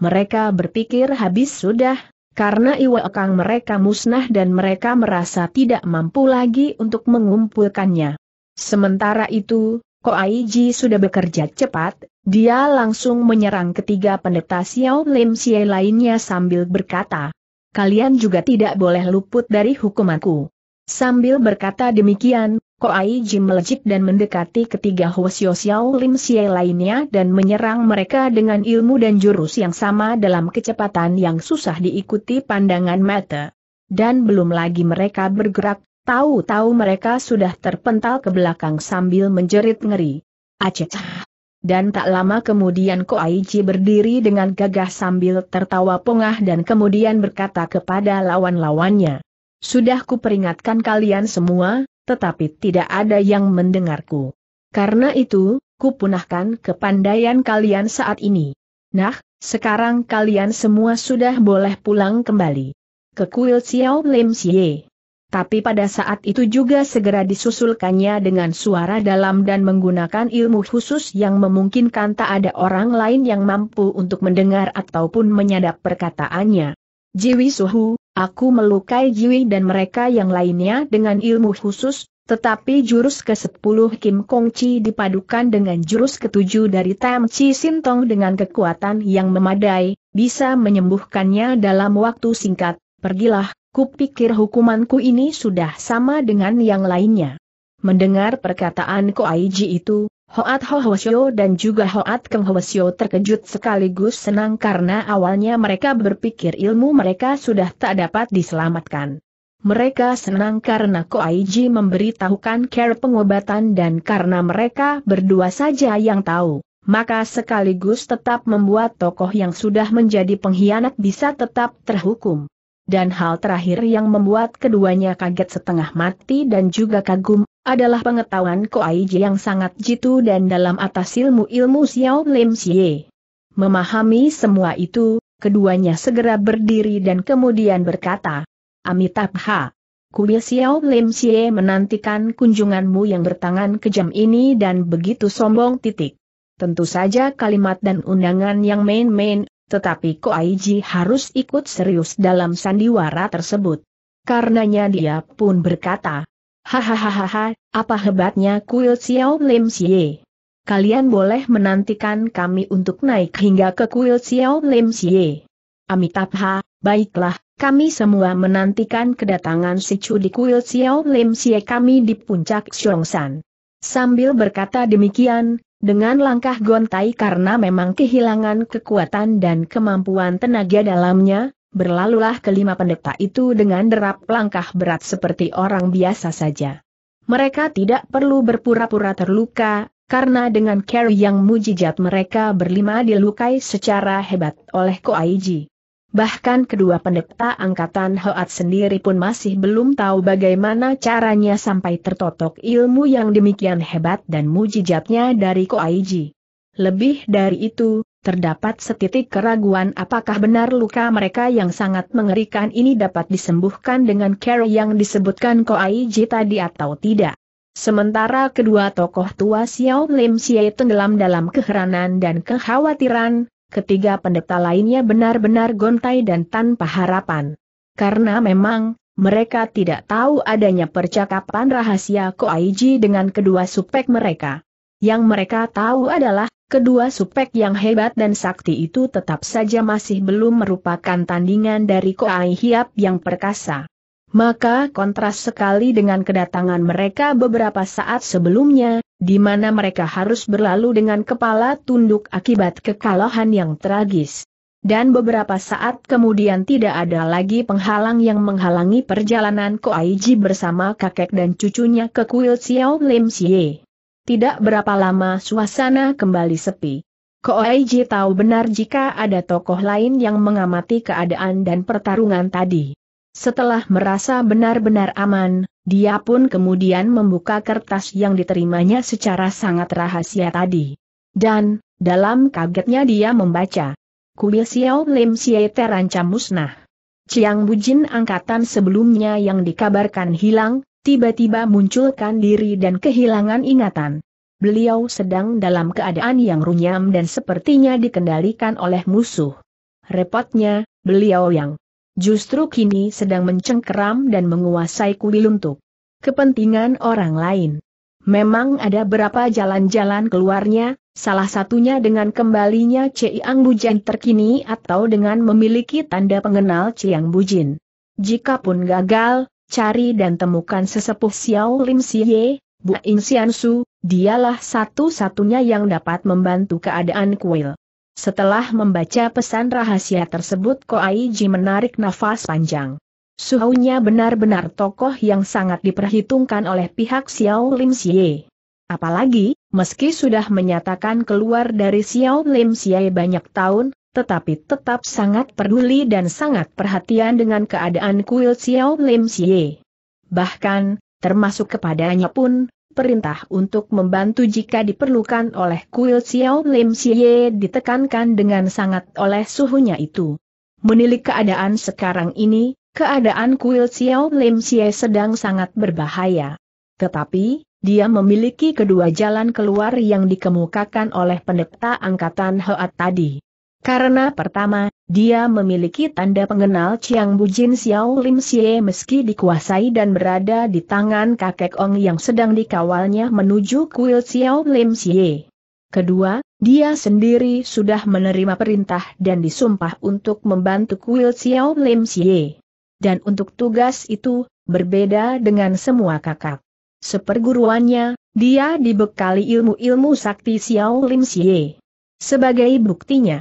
Mereka berpikir habis sudah, karena iwa iwakang mereka musnah dan mereka merasa tidak mampu lagi untuk mengumpulkannya. Sementara itu, Ko Aiji sudah bekerja cepat, dia langsung menyerang ketiga pendeta Xiao Lim Xie lainnya sambil berkata, Kalian juga tidak boleh luput dari hukumanku. Sambil berkata demikian, Ai Ji melejit dan mendekati ketiga Hwasyo Xiao Lim Xie lainnya dan menyerang mereka dengan ilmu dan jurus yang sama dalam kecepatan yang susah diikuti pandangan mata. Dan belum lagi mereka bergerak, tahu-tahu mereka sudah terpental ke belakang sambil menjerit ngeri. Aceh. Dan tak lama kemudian Ko Ji berdiri dengan gagah sambil tertawa pongah dan kemudian berkata kepada lawan-lawannya. Sudah kuperingatkan kalian semua, tetapi tidak ada yang mendengarku. Karena itu, kupunahkan kepandaian kalian saat ini. Nah, sekarang kalian semua sudah boleh pulang kembali ke kuil Xiao Lim Xie. Tapi pada saat itu juga segera disusulkannya dengan suara dalam dan menggunakan ilmu khusus yang memungkinkan tak ada orang lain yang mampu untuk mendengar ataupun menyadap perkataannya. Jiwi Suhu, Aku melukai Jiwi dan mereka yang lainnya dengan ilmu khusus, tetapi jurus ke-10 Kim Kong Chi dipadukan dengan jurus ke-7 dari Tam Chi Sintong dengan kekuatan yang memadai, bisa menyembuhkannya dalam waktu singkat. Pergilah, kupikir hukumanku ini sudah sama dengan yang lainnya. Mendengar perkataan Ko Aiji itu, Hoat Ho Hwasyo dan juga Hoat Keng Hwasyo terkejut sekaligus senang karena awalnya mereka berpikir ilmu mereka sudah tak dapat diselamatkan. Mereka senang karena Ko Koaiji memberitahukan care pengobatan dan karena mereka berdua saja yang tahu, maka sekaligus tetap membuat tokoh yang sudah menjadi pengkhianat bisa tetap terhukum dan hal terakhir yang membuat keduanya kaget setengah mati dan juga kagum, adalah pengetahuan Koaiji yang sangat jitu dan dalam atas ilmu-ilmu Xiao Lim Xie. Memahami semua itu, keduanya segera berdiri dan kemudian berkata, Amitabha, Kuil Xiao Lim Xie menantikan kunjunganmu yang bertangan kejam ini dan begitu sombong titik. Tentu saja kalimat dan undangan yang main-main, tetapi Koaiji harus ikut serius dalam sandiwara tersebut. Karenanya dia pun berkata, Hahaha, apa hebatnya kuil Xiao Lim Xie. Kalian boleh menantikan kami untuk naik hingga ke kuil Xiao Lim Xie. Amitabha, baiklah, kami semua menantikan kedatangan si Chu di kuil Xiao Lim Xie kami di puncak San. Sambil berkata demikian, dengan langkah gontai karena memang kehilangan kekuatan dan kemampuan tenaga dalamnya, berlalulah kelima pendeta itu dengan derap langkah berat seperti orang biasa saja. Mereka tidak perlu berpura-pura terluka, karena dengan care yang mujijat mereka berlima dilukai secara hebat oleh Koaiji. Bahkan kedua pendeta angkatan Hoat sendiri pun masih belum tahu bagaimana caranya sampai tertotok ilmu yang demikian hebat dan mujizatnya dari Koaiji. Lebih dari itu, terdapat setitik keraguan apakah benar luka mereka yang sangat mengerikan ini dapat disembuhkan dengan cara yang disebutkan Koaiji tadi atau tidak. Sementara kedua tokoh tua Xiao Lim Xie tenggelam dalam keheranan dan kekhawatiran, Ketiga pendeta lainnya benar-benar gontai dan tanpa harapan. Karena memang, mereka tidak tahu adanya percakapan rahasia Koaiji dengan kedua supek mereka. Yang mereka tahu adalah, kedua supek yang hebat dan sakti itu tetap saja masih belum merupakan tandingan dari Koai Hiap yang perkasa. Maka kontras sekali dengan kedatangan mereka beberapa saat sebelumnya, di mana mereka harus berlalu dengan kepala tunduk akibat kekalahan yang tragis. Dan beberapa saat kemudian tidak ada lagi penghalang yang menghalangi perjalanan Ko Koaiji bersama kakek dan cucunya ke kuil Xiao Lim Xie. Tidak berapa lama suasana kembali sepi. Ko Koaiji tahu benar jika ada tokoh lain yang mengamati keadaan dan pertarungan tadi. Setelah merasa benar-benar aman, dia pun kemudian membuka kertas yang diterimanya secara sangat rahasia tadi. Dan, dalam kagetnya dia membaca. Kuil Xiao Lim Xie terancam musnah. Chiang Bujin angkatan sebelumnya yang dikabarkan hilang, tiba-tiba munculkan diri dan kehilangan ingatan. Beliau sedang dalam keadaan yang runyam dan sepertinya dikendalikan oleh musuh. Repotnya, beliau yang justru kini sedang mencengkeram dan menguasai kuil untuk kepentingan orang lain. Memang ada berapa jalan-jalan keluarnya, salah satunya dengan kembalinya Ciang Bujin terkini atau dengan memiliki tanda pengenal Ciang Bujin. pun gagal, cari dan temukan sesepuh Xiao Lim Siye, Bu Insian Sian Su, dialah satu-satunya yang dapat membantu keadaan kuil. Setelah membaca pesan rahasia tersebut Ko Koaiji menarik nafas panjang. Suhunya benar-benar tokoh yang sangat diperhitungkan oleh pihak Xiao Lim Xie. Apalagi, meski sudah menyatakan keluar dari Xiao Lim Xie banyak tahun, tetapi tetap sangat peduli dan sangat perhatian dengan keadaan kuil Xiao Lim Xie. Bahkan, termasuk kepadanya pun, perintah untuk membantu jika diperlukan oleh kuil Xiao Lim Xie ditekankan dengan sangat oleh suhunya itu. Menilik keadaan sekarang ini, keadaan kuil Xiao Lim Xie sedang sangat berbahaya. Tetapi, dia memiliki kedua jalan keluar yang dikemukakan oleh pendeta angkatan Hoat tadi. Karena pertama, dia memiliki tanda pengenal Chiang Bujin Xiao Lim Xie meski dikuasai dan berada di tangan kakek Ong yang sedang dikawalnya menuju kuil Xiao Lim Xie. Kedua, dia sendiri sudah menerima perintah dan disumpah untuk membantu kuil Xiao Lim Xie. Dan untuk tugas itu, berbeda dengan semua kakak. Seperguruannya, dia dibekali ilmu-ilmu sakti Xiao Lim Xie. Sebagai buktinya,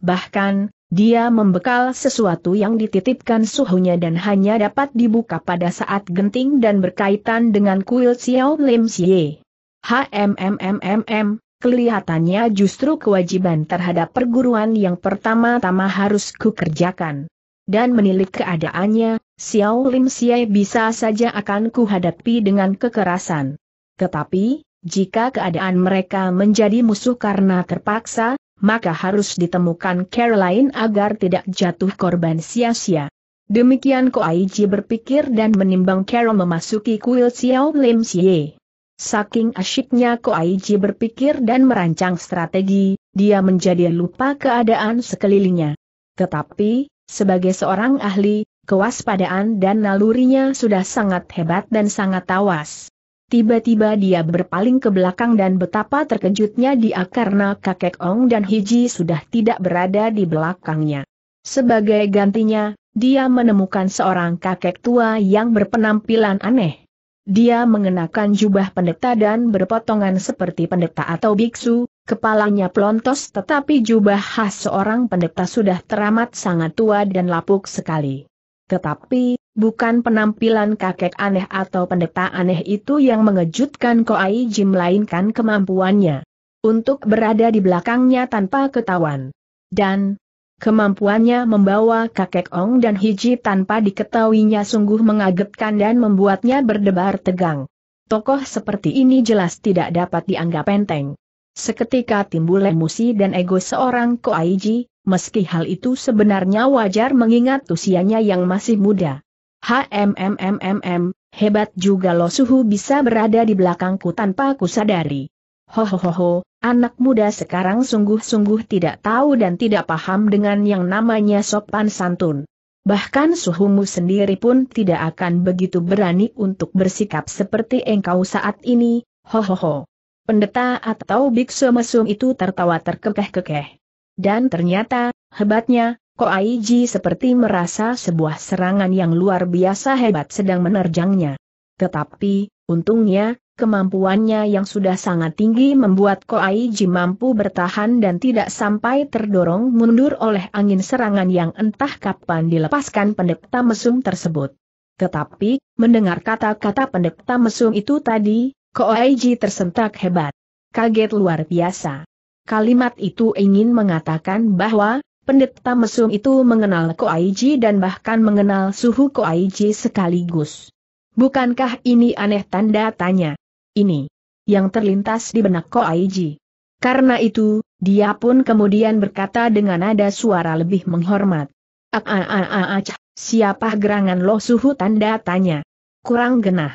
Bahkan, dia membekal sesuatu yang dititipkan suhunya dan hanya dapat dibuka pada saat genting dan berkaitan dengan kuil Xiao Lim Xie. HMMMMM, kelihatannya justru kewajiban terhadap perguruan yang pertama-tama harus kukerjakan. Dan menilik keadaannya, Xiao Lim Xie bisa saja akan kuhadapi dengan kekerasan. Tetapi, jika keadaan mereka menjadi musuh karena terpaksa, maka harus ditemukan Caroline agar tidak jatuh korban sia-sia. Demikian Ko Aiji berpikir dan menimbang Carol memasuki kuil Xiao Lim Xie. Saking asyiknya Ko Aiji berpikir dan merancang strategi, dia menjadi lupa keadaan sekelilingnya. Tetapi, sebagai seorang ahli, kewaspadaan dan nalurinya sudah sangat hebat dan sangat tawas. Tiba-tiba dia berpaling ke belakang dan betapa terkejutnya dia karena kakek Ong dan Hiji sudah tidak berada di belakangnya. Sebagai gantinya, dia menemukan seorang kakek tua yang berpenampilan aneh. Dia mengenakan jubah pendeta dan berpotongan seperti pendeta atau biksu, kepalanya pelontos tetapi jubah khas seorang pendeta sudah teramat sangat tua dan lapuk sekali. Tetapi, bukan penampilan kakek aneh atau pendeta aneh itu yang mengejutkan Koai Jim melainkan kemampuannya untuk berada di belakangnya tanpa ketahuan. Dan, kemampuannya membawa kakek Ong dan Hiji tanpa diketahuinya sungguh mengagetkan dan membuatnya berdebar tegang. Tokoh seperti ini jelas tidak dapat dianggap enteng. Seketika timbul emosi dan ego seorang Koaiji, meski hal itu sebenarnya wajar mengingat usianya yang masih muda. HMMMMM, hebat juga Lo Suhu bisa berada di belakangku tanpa ku sadari. Hohohoho, anak muda sekarang sungguh-sungguh tidak tahu dan tidak paham dengan yang namanya sopan santun. Bahkan suhumu sendiri pun tidak akan begitu berani untuk bersikap seperti engkau saat ini, hohoho. Pendeta atau biksu mesum itu tertawa terkekeh-kekeh. Dan ternyata, hebatnya, Ko Koaiji seperti merasa sebuah serangan yang luar biasa hebat sedang menerjangnya. Tetapi, untungnya, kemampuannya yang sudah sangat tinggi membuat Ko Koaiji mampu bertahan dan tidak sampai terdorong mundur oleh angin serangan yang entah kapan dilepaskan pendekta mesum tersebut. Tetapi, mendengar kata-kata pendekta mesum itu tadi, Ko Koaiji tersentak hebat. Kaget luar biasa. Kalimat itu ingin mengatakan bahwa, pendeta mesum itu mengenal Koaiji dan bahkan mengenal suhu Koaiji sekaligus. Bukankah ini aneh tanda tanya? Ini yang terlintas di benak Koaiji. Karena itu, dia pun kemudian berkata dengan nada suara lebih menghormat. Ak ah, ah, ah, siapa gerangan lo suhu tanda tanya? Kurang genah.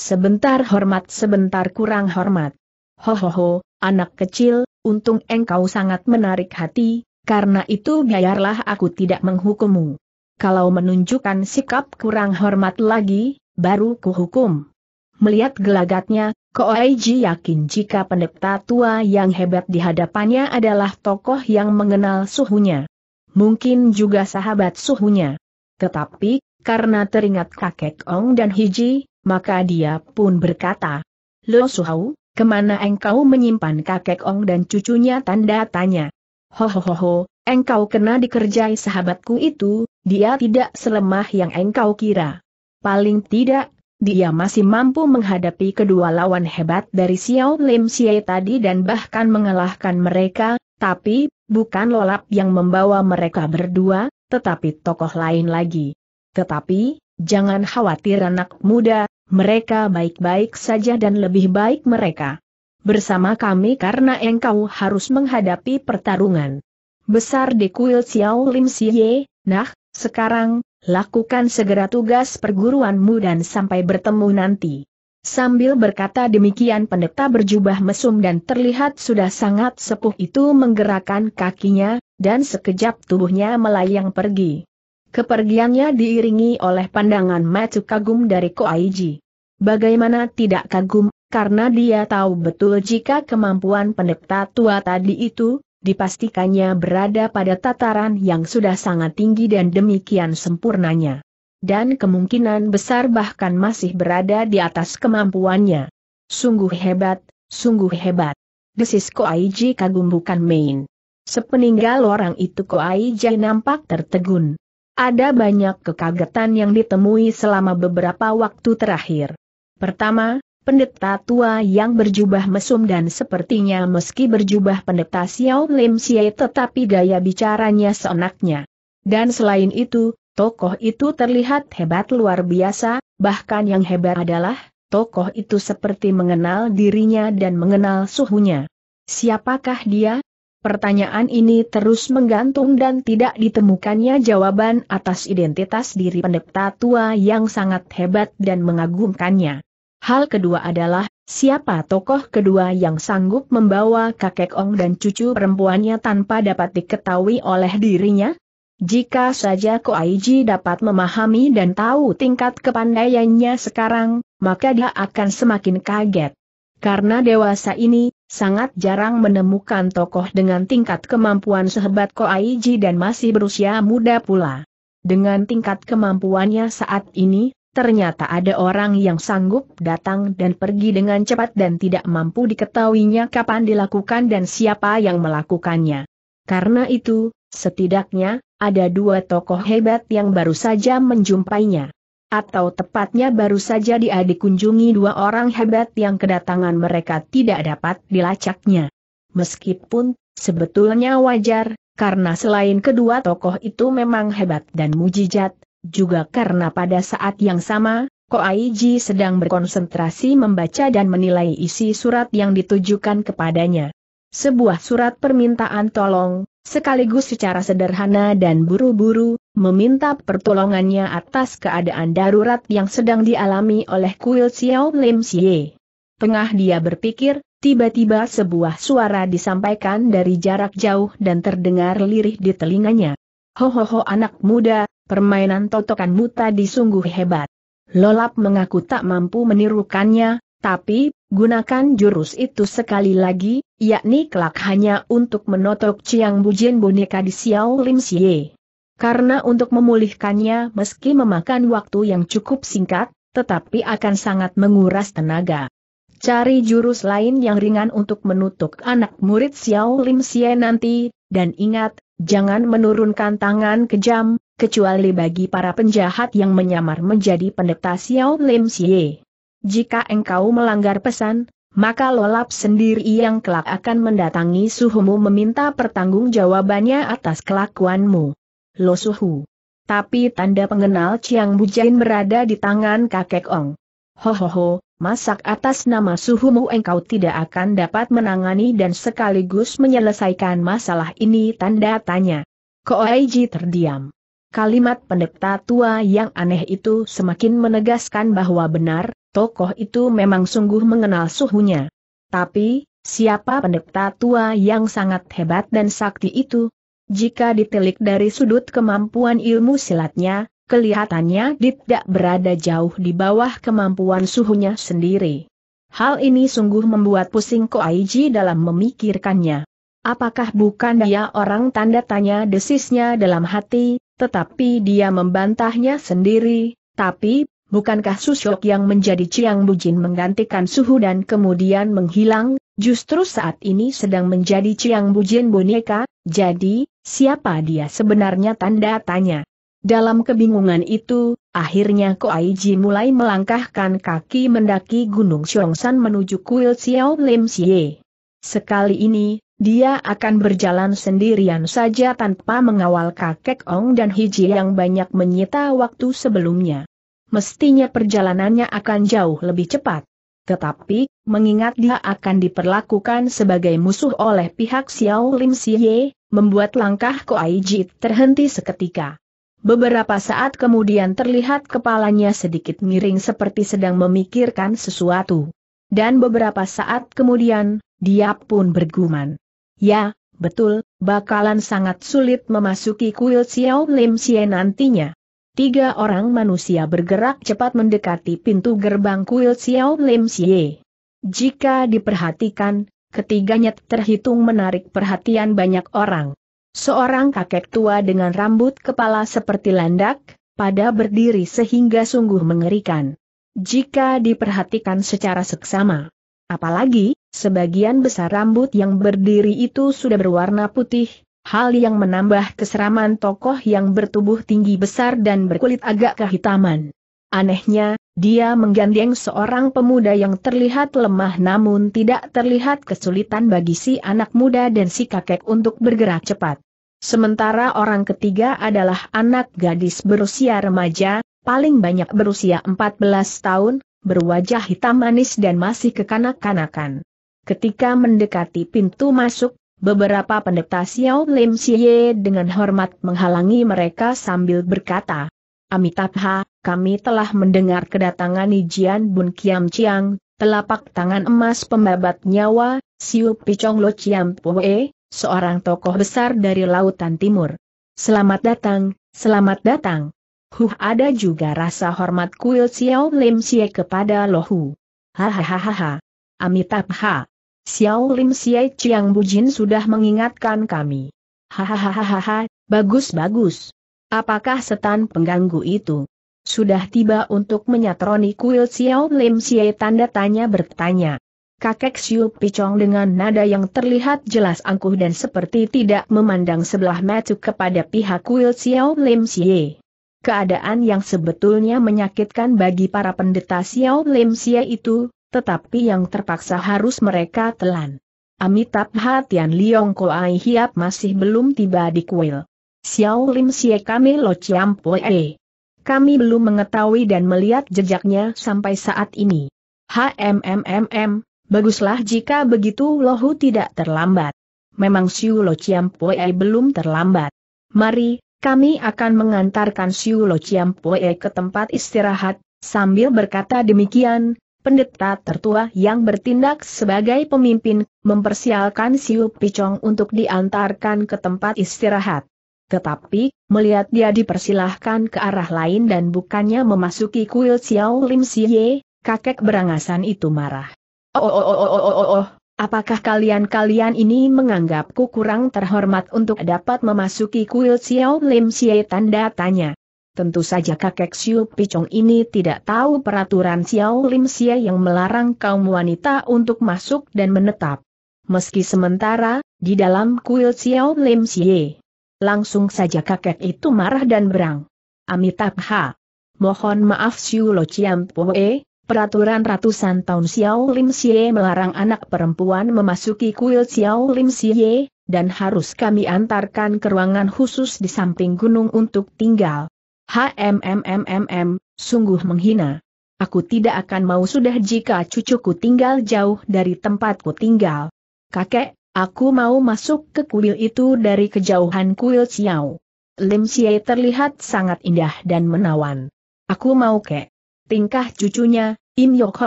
Sebentar hormat sebentar kurang hormat. Hohoho, anak kecil, untung engkau sangat menarik hati, karena itu biarlah aku tidak menghukummu. Kalau menunjukkan sikap kurang hormat lagi, baru kuhukum. Melihat gelagatnya, Koaiji yakin jika pendeta tua yang hebat di hadapannya adalah tokoh yang mengenal suhunya. Mungkin juga sahabat suhunya. Tetapi, karena teringat kakek Ong dan Hiji, maka dia pun berkata, Lo Suhau, Kemana engkau menyimpan kakek Ong dan cucunya tanda tanya? Ho ho ho. engkau kena dikerjai sahabatku itu, dia tidak selemah yang engkau kira. Paling tidak, dia masih mampu menghadapi kedua lawan hebat dari Xiao Lim Xie tadi dan bahkan mengalahkan mereka, tapi, bukan lolap yang membawa mereka berdua, tetapi tokoh lain lagi. Tetapi, jangan khawatir anak muda, mereka baik-baik saja dan lebih baik mereka. Bersama kami karena engkau harus menghadapi pertarungan. Besar di kuil Xiao Lim Siye, nah, sekarang, lakukan segera tugas perguruanmu dan sampai bertemu nanti. Sambil berkata demikian pendeta berjubah mesum dan terlihat sudah sangat sepuh itu menggerakkan kakinya, dan sekejap tubuhnya melayang pergi. Kepergiannya diiringi oleh pandangan macu kagum dari Koaiji. Bagaimana tidak kagum, karena dia tahu betul jika kemampuan pendekta tua tadi itu, dipastikannya berada pada tataran yang sudah sangat tinggi dan demikian sempurnanya. Dan kemungkinan besar bahkan masih berada di atas kemampuannya. Sungguh hebat, sungguh hebat. Desis Koaiji kagum bukan main. Sepeninggal orang itu Koaiji nampak tertegun. Ada banyak kekagetan yang ditemui selama beberapa waktu terakhir. Pertama, pendeta tua yang berjubah mesum dan sepertinya meski berjubah pendeta Xiao Lim Xie tetapi gaya bicaranya seenaknya. Dan selain itu, tokoh itu terlihat hebat luar biasa, bahkan yang hebat adalah, tokoh itu seperti mengenal dirinya dan mengenal suhunya. Siapakah dia? Pertanyaan ini terus menggantung dan tidak ditemukannya jawaban atas identitas diri pendeta tua yang sangat hebat dan mengagumkannya. Hal kedua adalah, siapa tokoh kedua yang sanggup membawa kakek Ong dan cucu perempuannya tanpa dapat diketahui oleh dirinya? Jika saja Ko Koaiji dapat memahami dan tahu tingkat kepandaiannya sekarang, maka dia akan semakin kaget. Karena dewasa ini, sangat jarang menemukan tokoh dengan tingkat kemampuan sehebat Ko Aiji dan masih berusia muda pula. Dengan tingkat kemampuannya saat ini, ternyata ada orang yang sanggup datang dan pergi dengan cepat dan tidak mampu diketahuinya kapan dilakukan dan siapa yang melakukannya. Karena itu, setidaknya, ada dua tokoh hebat yang baru saja menjumpainya. Atau tepatnya baru saja dia dikunjungi dua orang hebat yang kedatangan mereka tidak dapat dilacaknya. Meskipun, sebetulnya wajar, karena selain kedua tokoh itu memang hebat dan mujizat, juga karena pada saat yang sama, Ko Aiji sedang berkonsentrasi membaca dan menilai isi surat yang ditujukan kepadanya. Sebuah surat permintaan tolong, sekaligus secara sederhana dan buru-buru, meminta pertolongannya atas keadaan darurat yang sedang dialami oleh kuil Xiao Lim Xie. Tengah dia berpikir, tiba-tiba sebuah suara disampaikan dari jarak jauh dan terdengar lirih di telinganya. Ho ho, ho, anak muda, permainan totokan tadi disungguh hebat. Lolap mengaku tak mampu menirukannya, tapi, gunakan jurus itu sekali lagi, yakni kelak hanya untuk menotok Chiang Bujin boneka di Xiao Lim Xie. Karena untuk memulihkannya meski memakan waktu yang cukup singkat, tetapi akan sangat menguras tenaga. Cari jurus lain yang ringan untuk menutup anak murid Xiao Lim Xie nanti, dan ingat, jangan menurunkan tangan kejam, kecuali bagi para penjahat yang menyamar menjadi pendeta Xiao Lim Xie. Jika engkau melanggar pesan, maka lolap sendiri yang kelak akan mendatangi suhumu meminta pertanggungjawabannya atas kelakuanmu. Lo suhu. Tapi tanda pengenal Chiang Bujain berada di tangan kakek Ong. Ho ho ho, masak atas nama suhumu engkau tidak akan dapat menangani dan sekaligus menyelesaikan masalah ini tanda tanya. Koaiji terdiam. Kalimat pendeta tua yang aneh itu semakin menegaskan bahwa benar, tokoh itu memang sungguh mengenal suhunya. Tapi, siapa pendeta tua yang sangat hebat dan sakti itu? Jika ditelik dari sudut kemampuan ilmu silatnya, kelihatannya tidak berada jauh di bawah kemampuan suhunya sendiri. Hal ini sungguh membuat pusing Ko Aiji dalam memikirkannya. Apakah bukan dia orang tanda tanya desisnya dalam hati, tetapi dia membantahnya sendiri, tapi bukankah Susyok yang menjadi Ciang Bujin menggantikan Suhu dan kemudian menghilang, justru saat ini sedang menjadi Ciang Bujin boneka, jadi, siapa dia sebenarnya tanda tanya. Dalam kebingungan itu, akhirnya Ko Aiji mulai melangkahkan kaki mendaki Gunung Xiongsan menuju kuil Xiao Lim Xie. Sekali ini, dia akan berjalan sendirian saja tanpa mengawal kakek Ong dan Hiji yang banyak menyita waktu sebelumnya mestinya perjalanannya akan jauh lebih cepat. Tetapi, mengingat dia akan diperlakukan sebagai musuh oleh pihak Xiao Lim Siye, membuat langkah Koai Jit terhenti seketika. Beberapa saat kemudian terlihat kepalanya sedikit miring seperti sedang memikirkan sesuatu. Dan beberapa saat kemudian, dia pun bergumam. Ya, betul, bakalan sangat sulit memasuki kuil Xiao Lim Siye nantinya. Tiga orang manusia bergerak cepat mendekati pintu gerbang kuil Xiao Lim Xie. Jika diperhatikan, ketiganya terhitung menarik perhatian banyak orang. Seorang kakek tua dengan rambut kepala seperti landak, pada berdiri sehingga sungguh mengerikan. Jika diperhatikan secara seksama. Apalagi, sebagian besar rambut yang berdiri itu sudah berwarna putih, hal yang menambah keseraman tokoh yang bertubuh tinggi besar dan berkulit agak kehitaman. Anehnya, dia menggandeng seorang pemuda yang terlihat lemah namun tidak terlihat kesulitan bagi si anak muda dan si kakek untuk bergerak cepat. Sementara orang ketiga adalah anak gadis berusia remaja, paling banyak berusia 14 tahun, berwajah hitam manis dan masih kekanak-kanakan. Ketika mendekati pintu masuk, Beberapa pendeta Xiao Lim Xie dengan hormat menghalangi mereka sambil berkata, Amitabha, kami telah mendengar kedatangan Ijian Bun Kiam Chiang, telapak tangan emas pembabat nyawa, Siu Picong Lo Chiam Pue, seorang tokoh besar dari Lautan Timur. Selamat datang, selamat datang. Huh ada juga rasa hormat kuil Xiao Lim Xie kepada Lohu. Hahaha. Amitabha. Xiao Lim Siai Chiang Bujin sudah mengingatkan kami. Hahaha, bagus-bagus. Apakah setan pengganggu itu? Sudah tiba untuk menyatroni kuil Xiao Lim Siai tanda tanya bertanya. Kakek Xiu Picong dengan nada yang terlihat jelas angkuh dan seperti tidak memandang sebelah mata kepada pihak kuil Xiao Lim Siai. Keadaan yang sebetulnya menyakitkan bagi para pendeta Xiao Lim Siai itu, tetapi yang terpaksa harus mereka telan. Amitabha Tian Liong Koai Hiap masih belum tiba di kuil. Xiao Lim Sie kami Lo Chiam Poe. Kami belum mengetahui dan melihat jejaknya sampai saat ini. HMMMM, baguslah jika begitu Lohu tidak terlambat. Memang Siu Lo Chiam Poe belum terlambat. Mari, kami akan mengantarkan Siu Lo Chiam Poe ke tempat istirahat, sambil berkata demikian, pendeta tertua yang bertindak sebagai pemimpin, mempersialkan Siu Picong untuk diantarkan ke tempat istirahat. Tetapi, melihat dia dipersilahkan ke arah lain dan bukannya memasuki kuil Xiao Lim Siye, kakek berangasan itu marah. Oh oh oh oh oh oh oh, apakah kalian-kalian ini menganggapku kurang terhormat untuk dapat memasuki kuil Xiao Lim Siye tanda tanya? Tentu saja kakek siu Picong ini tidak tahu peraturan Xiao Lim Xie yang melarang kaum wanita untuk masuk dan menetap. Meski sementara, di dalam kuil Xiao Lim Xie, langsung saja kakek itu marah dan berang. Amitabha. Mohon maaf siu Lo Chiam Poe, peraturan ratusan tahun Xiao Lim Xie melarang anak perempuan memasuki kuil Xiao Lim Xie, dan harus kami antarkan ke ruangan khusus di samping gunung untuk tinggal. HMMMMM, sungguh menghina. Aku tidak akan mau sudah jika cucuku tinggal jauh dari tempatku tinggal. Kakek, aku mau masuk ke kuil itu dari kejauhan kuil Xiao. Lim Xie terlihat sangat indah dan menawan. Aku mau kek. Tingkah cucunya, Im Yok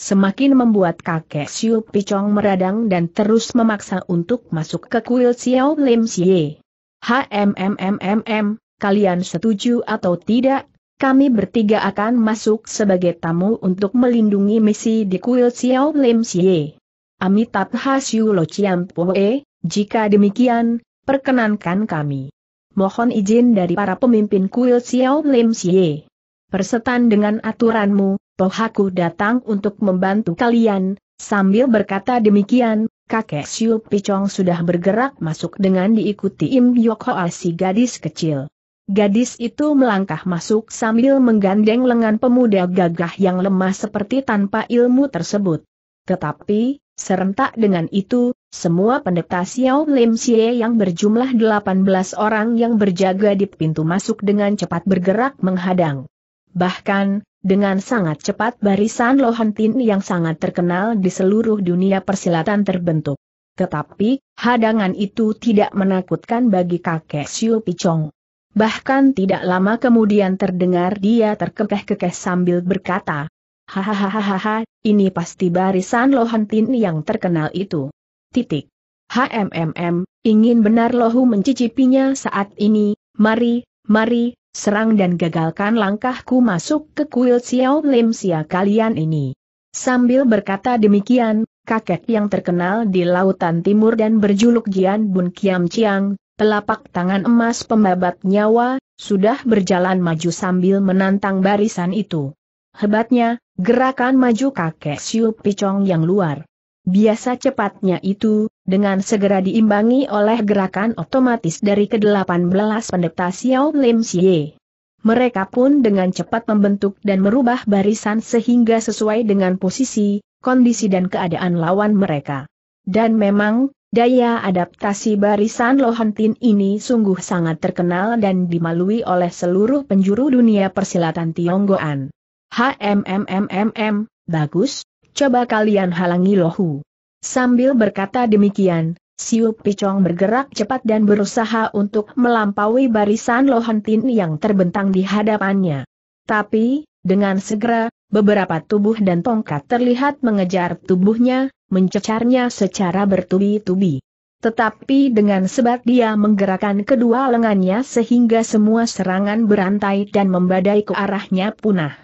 semakin membuat kakek Siu Picong meradang dan terus memaksa untuk masuk ke kuil Xiao Lim Xie. HMMMMM, kalian setuju atau tidak, kami bertiga akan masuk sebagai tamu untuk melindungi misi di kuil Xiao Lim Xie. Amitab Hasyu Lo Chiam Poe, jika demikian, perkenankan kami. Mohon izin dari para pemimpin kuil Xiao Lim Xie. Persetan dengan aturanmu, Tohaku datang untuk membantu kalian, sambil berkata demikian, kakek Siu Pichong sudah bergerak masuk dengan diikuti Im Yok gadis kecil. Gadis itu melangkah masuk sambil menggandeng lengan pemuda gagah yang lemah seperti tanpa ilmu tersebut. Tetapi, serentak dengan itu, semua pendeta Xiao Lim Xie yang berjumlah 18 orang yang berjaga di pintu masuk dengan cepat bergerak menghadang. Bahkan, dengan sangat cepat barisan Lohantin yang sangat terkenal di seluruh dunia persilatan terbentuk. Tetapi, hadangan itu tidak menakutkan bagi kakek Xiu Pichong. Bahkan tidak lama kemudian terdengar dia terkekeh-kekeh sambil berkata, Hahaha, ini pasti barisan Lohantin yang terkenal itu. Titik. HMMM, ingin benar Lohu mencicipinya saat ini, mari, mari, serang dan gagalkan langkahku masuk ke kuil Xiao Lim Sia kalian ini. Sambil berkata demikian, kakek yang terkenal di lautan timur dan berjuluk Jian Bun Kiam Chiang, Telapak tangan emas pembabat nyawa, sudah berjalan maju sambil menantang barisan itu. Hebatnya, gerakan maju kakek Siu Picong yang luar. Biasa cepatnya itu, dengan segera diimbangi oleh gerakan otomatis dari ke-18 pendeta Xiao Lim Xie. Mereka pun dengan cepat membentuk dan merubah barisan sehingga sesuai dengan posisi, kondisi dan keadaan lawan mereka. Dan memang, Daya adaptasi barisan Lohantin ini sungguh sangat terkenal dan dimalui oleh seluruh penjuru dunia persilatan Tionggoan. HMMMMM, bagus, coba kalian halangi Lohu. Sambil berkata demikian, Siu Picong bergerak cepat dan berusaha untuk melampaui barisan Lohantin yang terbentang di hadapannya. Tapi, dengan segera, Beberapa tubuh dan tongkat terlihat mengejar tubuhnya, mencecarnya secara bertubi-tubi. Tetapi dengan sebat dia menggerakkan kedua lengannya sehingga semua serangan berantai dan membadai ke arahnya punah.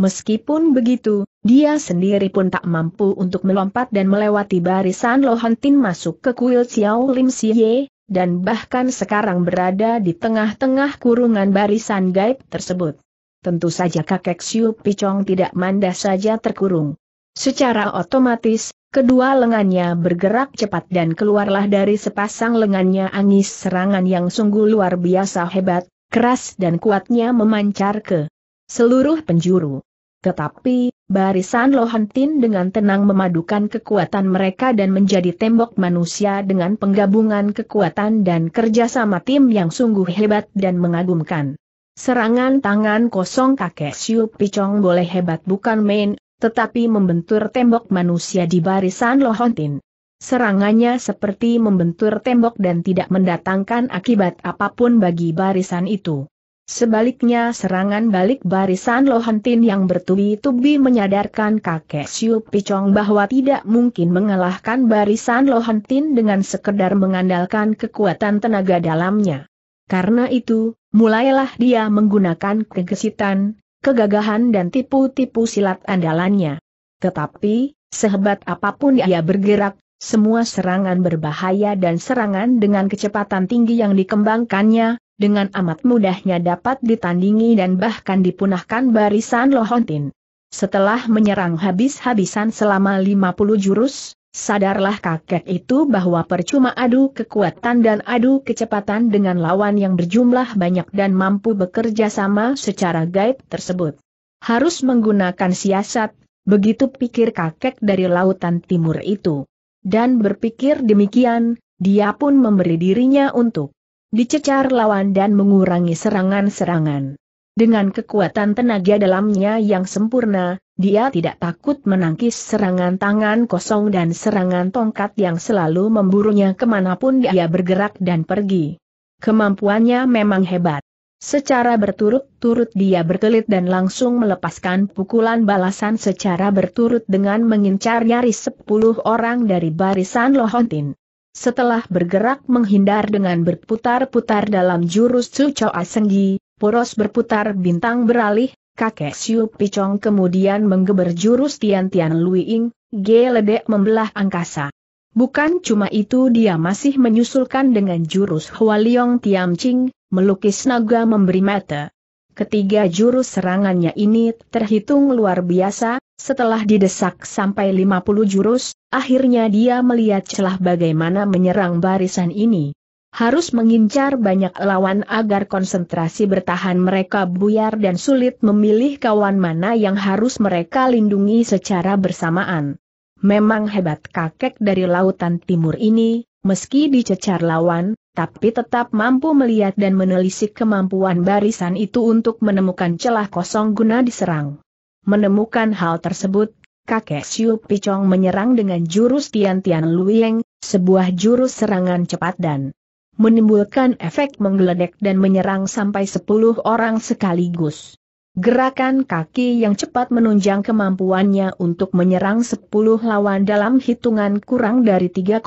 Meskipun begitu, dia sendiri pun tak mampu untuk melompat dan melewati barisan Lohantin masuk ke kuil Xiao Lim Siye, dan bahkan sekarang berada di tengah-tengah kurungan barisan gaib tersebut tentu saja kakek Siu Picong tidak mandah saja terkurung. Secara otomatis, kedua lengannya bergerak cepat dan keluarlah dari sepasang lengannya angis serangan yang sungguh luar biasa hebat, keras dan kuatnya memancar ke seluruh penjuru. Tetapi, barisan Lohantin dengan tenang memadukan kekuatan mereka dan menjadi tembok manusia dengan penggabungan kekuatan dan kerjasama tim yang sungguh hebat dan mengagumkan. Serangan tangan kosong kakek Siu Picong boleh hebat bukan main, tetapi membentur tembok manusia di barisan Lohontin. Serangannya seperti membentur tembok dan tidak mendatangkan akibat apapun bagi barisan itu. Sebaliknya serangan balik barisan Lohontin yang bertubi-tubi menyadarkan kakek Siu Picong bahwa tidak mungkin mengalahkan barisan Lohontin dengan sekedar mengandalkan kekuatan tenaga dalamnya. Karena itu, mulailah dia menggunakan kegesitan, kegagahan dan tipu-tipu silat andalannya. Tetapi, sehebat apapun ia bergerak, semua serangan berbahaya dan serangan dengan kecepatan tinggi yang dikembangkannya, dengan amat mudahnya dapat ditandingi dan bahkan dipunahkan barisan Lohontin. Setelah menyerang habis-habisan selama 50 jurus, Sadarlah kakek itu bahwa percuma adu kekuatan dan adu kecepatan dengan lawan yang berjumlah banyak dan mampu bekerja sama secara gaib tersebut. Harus menggunakan siasat, begitu pikir kakek dari lautan timur itu. Dan berpikir demikian, dia pun memberi dirinya untuk dicecar lawan dan mengurangi serangan-serangan. Dengan kekuatan tenaga dalamnya yang sempurna, dia tidak takut menangkis serangan tangan kosong dan serangan tongkat yang selalu memburunya kemanapun dia bergerak dan pergi. Kemampuannya memang hebat. Secara berturut-turut dia berkelit dan langsung melepaskan pukulan balasan secara berturut dengan mengincar nyaris 10 orang dari barisan Lohontin. Setelah bergerak menghindar dengan berputar-putar dalam jurus Cucoa Senggi, poros berputar bintang beralih, kakek Siu Picong kemudian menggeber jurus Tian Tian Luiing, geledek membelah angkasa. Bukan cuma itu dia masih menyusulkan dengan jurus Hualiong Ching, melukis naga memberi mata. Ketiga jurus serangannya ini terhitung luar biasa, setelah didesak sampai 50 jurus, akhirnya dia melihat celah bagaimana menyerang barisan ini harus mengincar banyak lawan agar konsentrasi bertahan mereka buyar dan sulit memilih kawan mana yang harus mereka lindungi secara bersamaan. Memang hebat kakek dari lautan timur ini, meski dicecar lawan, tapi tetap mampu melihat dan menelisik kemampuan barisan itu untuk menemukan celah kosong guna diserang. Menemukan hal tersebut, kakek Siu Picong menyerang dengan jurus Tian Tian Luieng, sebuah jurus serangan cepat dan menimbulkan efek menggeledek dan menyerang sampai sepuluh orang sekaligus. Gerakan kaki yang cepat menunjang kemampuannya untuk menyerang sepuluh lawan dalam hitungan kurang dari 3,4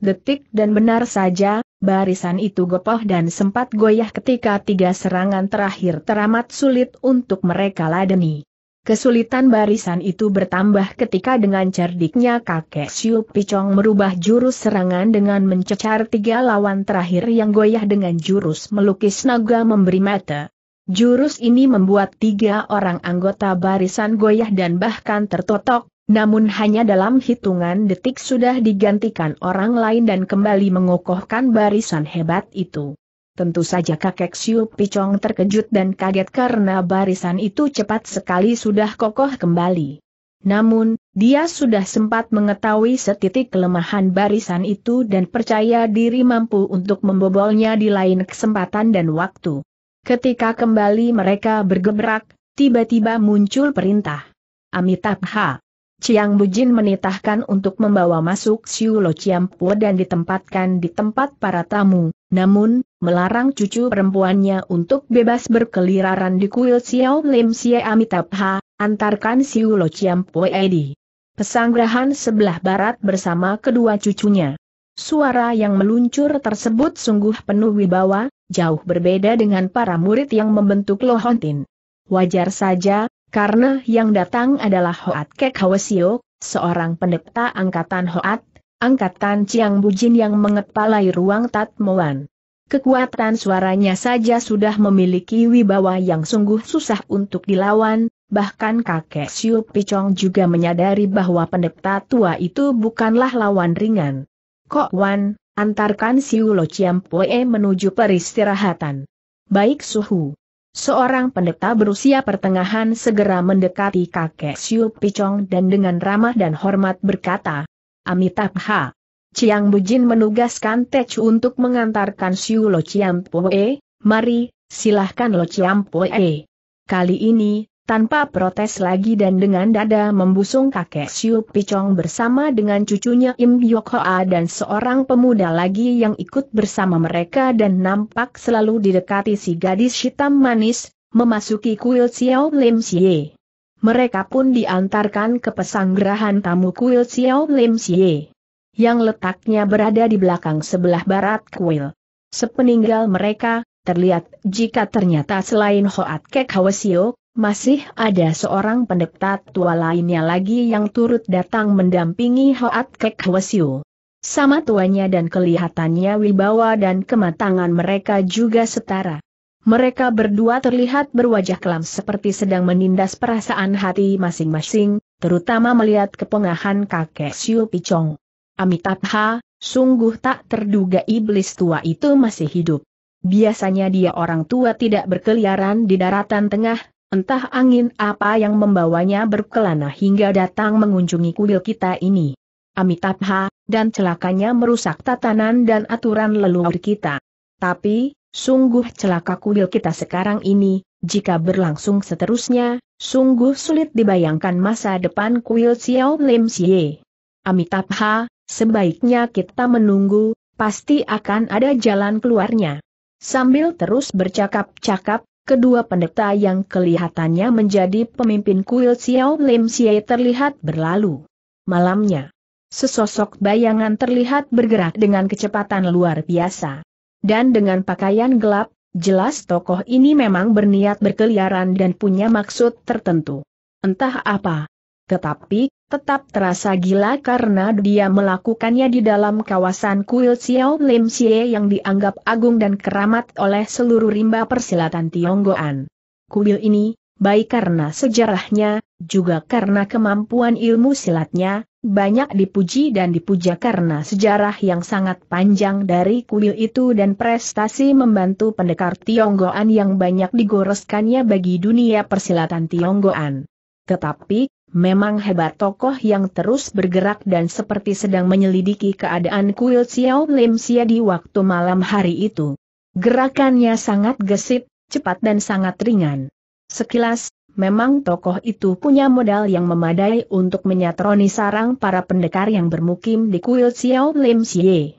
detik dan benar saja, barisan itu gopoh dan sempat goyah ketika tiga serangan terakhir teramat sulit untuk mereka ladeni. Kesulitan barisan itu bertambah ketika dengan cerdiknya kakek Siu Picong merubah jurus serangan dengan mencecar tiga lawan terakhir yang goyah dengan jurus melukis naga memberi mata. Jurus ini membuat tiga orang anggota barisan goyah dan bahkan tertotok, namun hanya dalam hitungan detik sudah digantikan orang lain dan kembali mengokohkan barisan hebat itu. Tentu saja kakek Siu Picong terkejut dan kaget karena barisan itu cepat sekali sudah kokoh kembali. Namun, dia sudah sempat mengetahui setitik kelemahan barisan itu dan percaya diri mampu untuk membobolnya di lain kesempatan dan waktu. Ketika kembali mereka bergebrak, tiba-tiba muncul perintah. Amitabha. Chiang Bujin menitahkan untuk membawa masuk Siu Lo Po dan ditempatkan di tempat para tamu, namun, melarang cucu perempuannya untuk bebas berkeliaran di kuil Xiao Lim Xie Amitabha, antarkan Siu Lo Chiam Pue Edi. Pesanggrahan sebelah barat bersama kedua cucunya. Suara yang meluncur tersebut sungguh penuh wibawa, jauh berbeda dengan para murid yang membentuk Lohontin. Wajar saja, karena yang datang adalah Hoat Kek Hawesio, seorang pendeta angkatan Hoat, angkatan Chiang Bujin yang mengepalai ruang Tatmoan. Kekuatan suaranya saja sudah memiliki wibawa yang sungguh susah untuk dilawan, bahkan kakek Siu Picong juga menyadari bahwa pendeta tua itu bukanlah lawan ringan. Kok Wan, antarkan Siu Lo Chiam Poe menuju peristirahatan. Baik suhu. Seorang pendeta berusia pertengahan segera mendekati kakek Siu Picong dan dengan ramah dan hormat berkata, Amitabha. Chiang Bujin menugaskan Tech untuk mengantarkan Siu Lo Chiam Poe, mari, silahkan Lo Chiam Poe. Kali ini, tanpa protes lagi dan dengan dada membusung kakek Siu Picong bersama dengan cucunya Im Yok Hoa dan seorang pemuda lagi yang ikut bersama mereka dan nampak selalu didekati si gadis hitam manis, memasuki kuil Xiao Lim Xie. Mereka pun diantarkan ke pesanggerahan tamu kuil Xiao Lim Xie yang letaknya berada di belakang sebelah barat kuil. Sepeninggal mereka, terlihat jika ternyata selain Hoat Kek Hawasio, masih ada seorang pendeta tua lainnya lagi yang turut datang mendampingi Hoat Kek Hawasio. Sama tuanya dan kelihatannya wibawa dan kematangan mereka juga setara. Mereka berdua terlihat berwajah kelam seperti sedang menindas perasaan hati masing-masing, terutama melihat kepengahan kakek Siu Picong. Amitabha, sungguh tak terduga iblis tua itu masih hidup. Biasanya dia orang tua tidak berkeliaran di daratan tengah, entah angin apa yang membawanya berkelana hingga datang mengunjungi kuil kita ini. Amitabha, dan celakanya merusak tatanan dan aturan leluhur kita. Tapi, sungguh celaka kuil kita sekarang ini, jika berlangsung seterusnya, sungguh sulit dibayangkan masa depan kuil Xiao Lim Xie. Amitabha, Sebaiknya kita menunggu, pasti akan ada jalan keluarnya. Sambil terus bercakap-cakap, kedua pendeta yang kelihatannya menjadi pemimpin kuil Xiao Lim Xie terlihat berlalu. Malamnya, sesosok bayangan terlihat bergerak dengan kecepatan luar biasa. Dan dengan pakaian gelap, jelas tokoh ini memang berniat berkeliaran dan punya maksud tertentu. Entah apa, tetapi, tetap terasa gila karena dia melakukannya di dalam kawasan kuil Xiao Lim Xie yang dianggap agung dan keramat oleh seluruh rimba persilatan Tionggoan. Kuil ini, baik karena sejarahnya, juga karena kemampuan ilmu silatnya, banyak dipuji dan dipuja karena sejarah yang sangat panjang dari kuil itu dan prestasi membantu pendekar Tionggoan yang banyak digoreskannya bagi dunia persilatan Tionggoan. Tetapi, Memang hebat tokoh yang terus bergerak dan seperti sedang menyelidiki keadaan kuil Xiao Lim Xia di waktu malam hari itu. Gerakannya sangat gesit, cepat dan sangat ringan. Sekilas, memang tokoh itu punya modal yang memadai untuk menyatroni sarang para pendekar yang bermukim di kuil Xiao Lim Xie.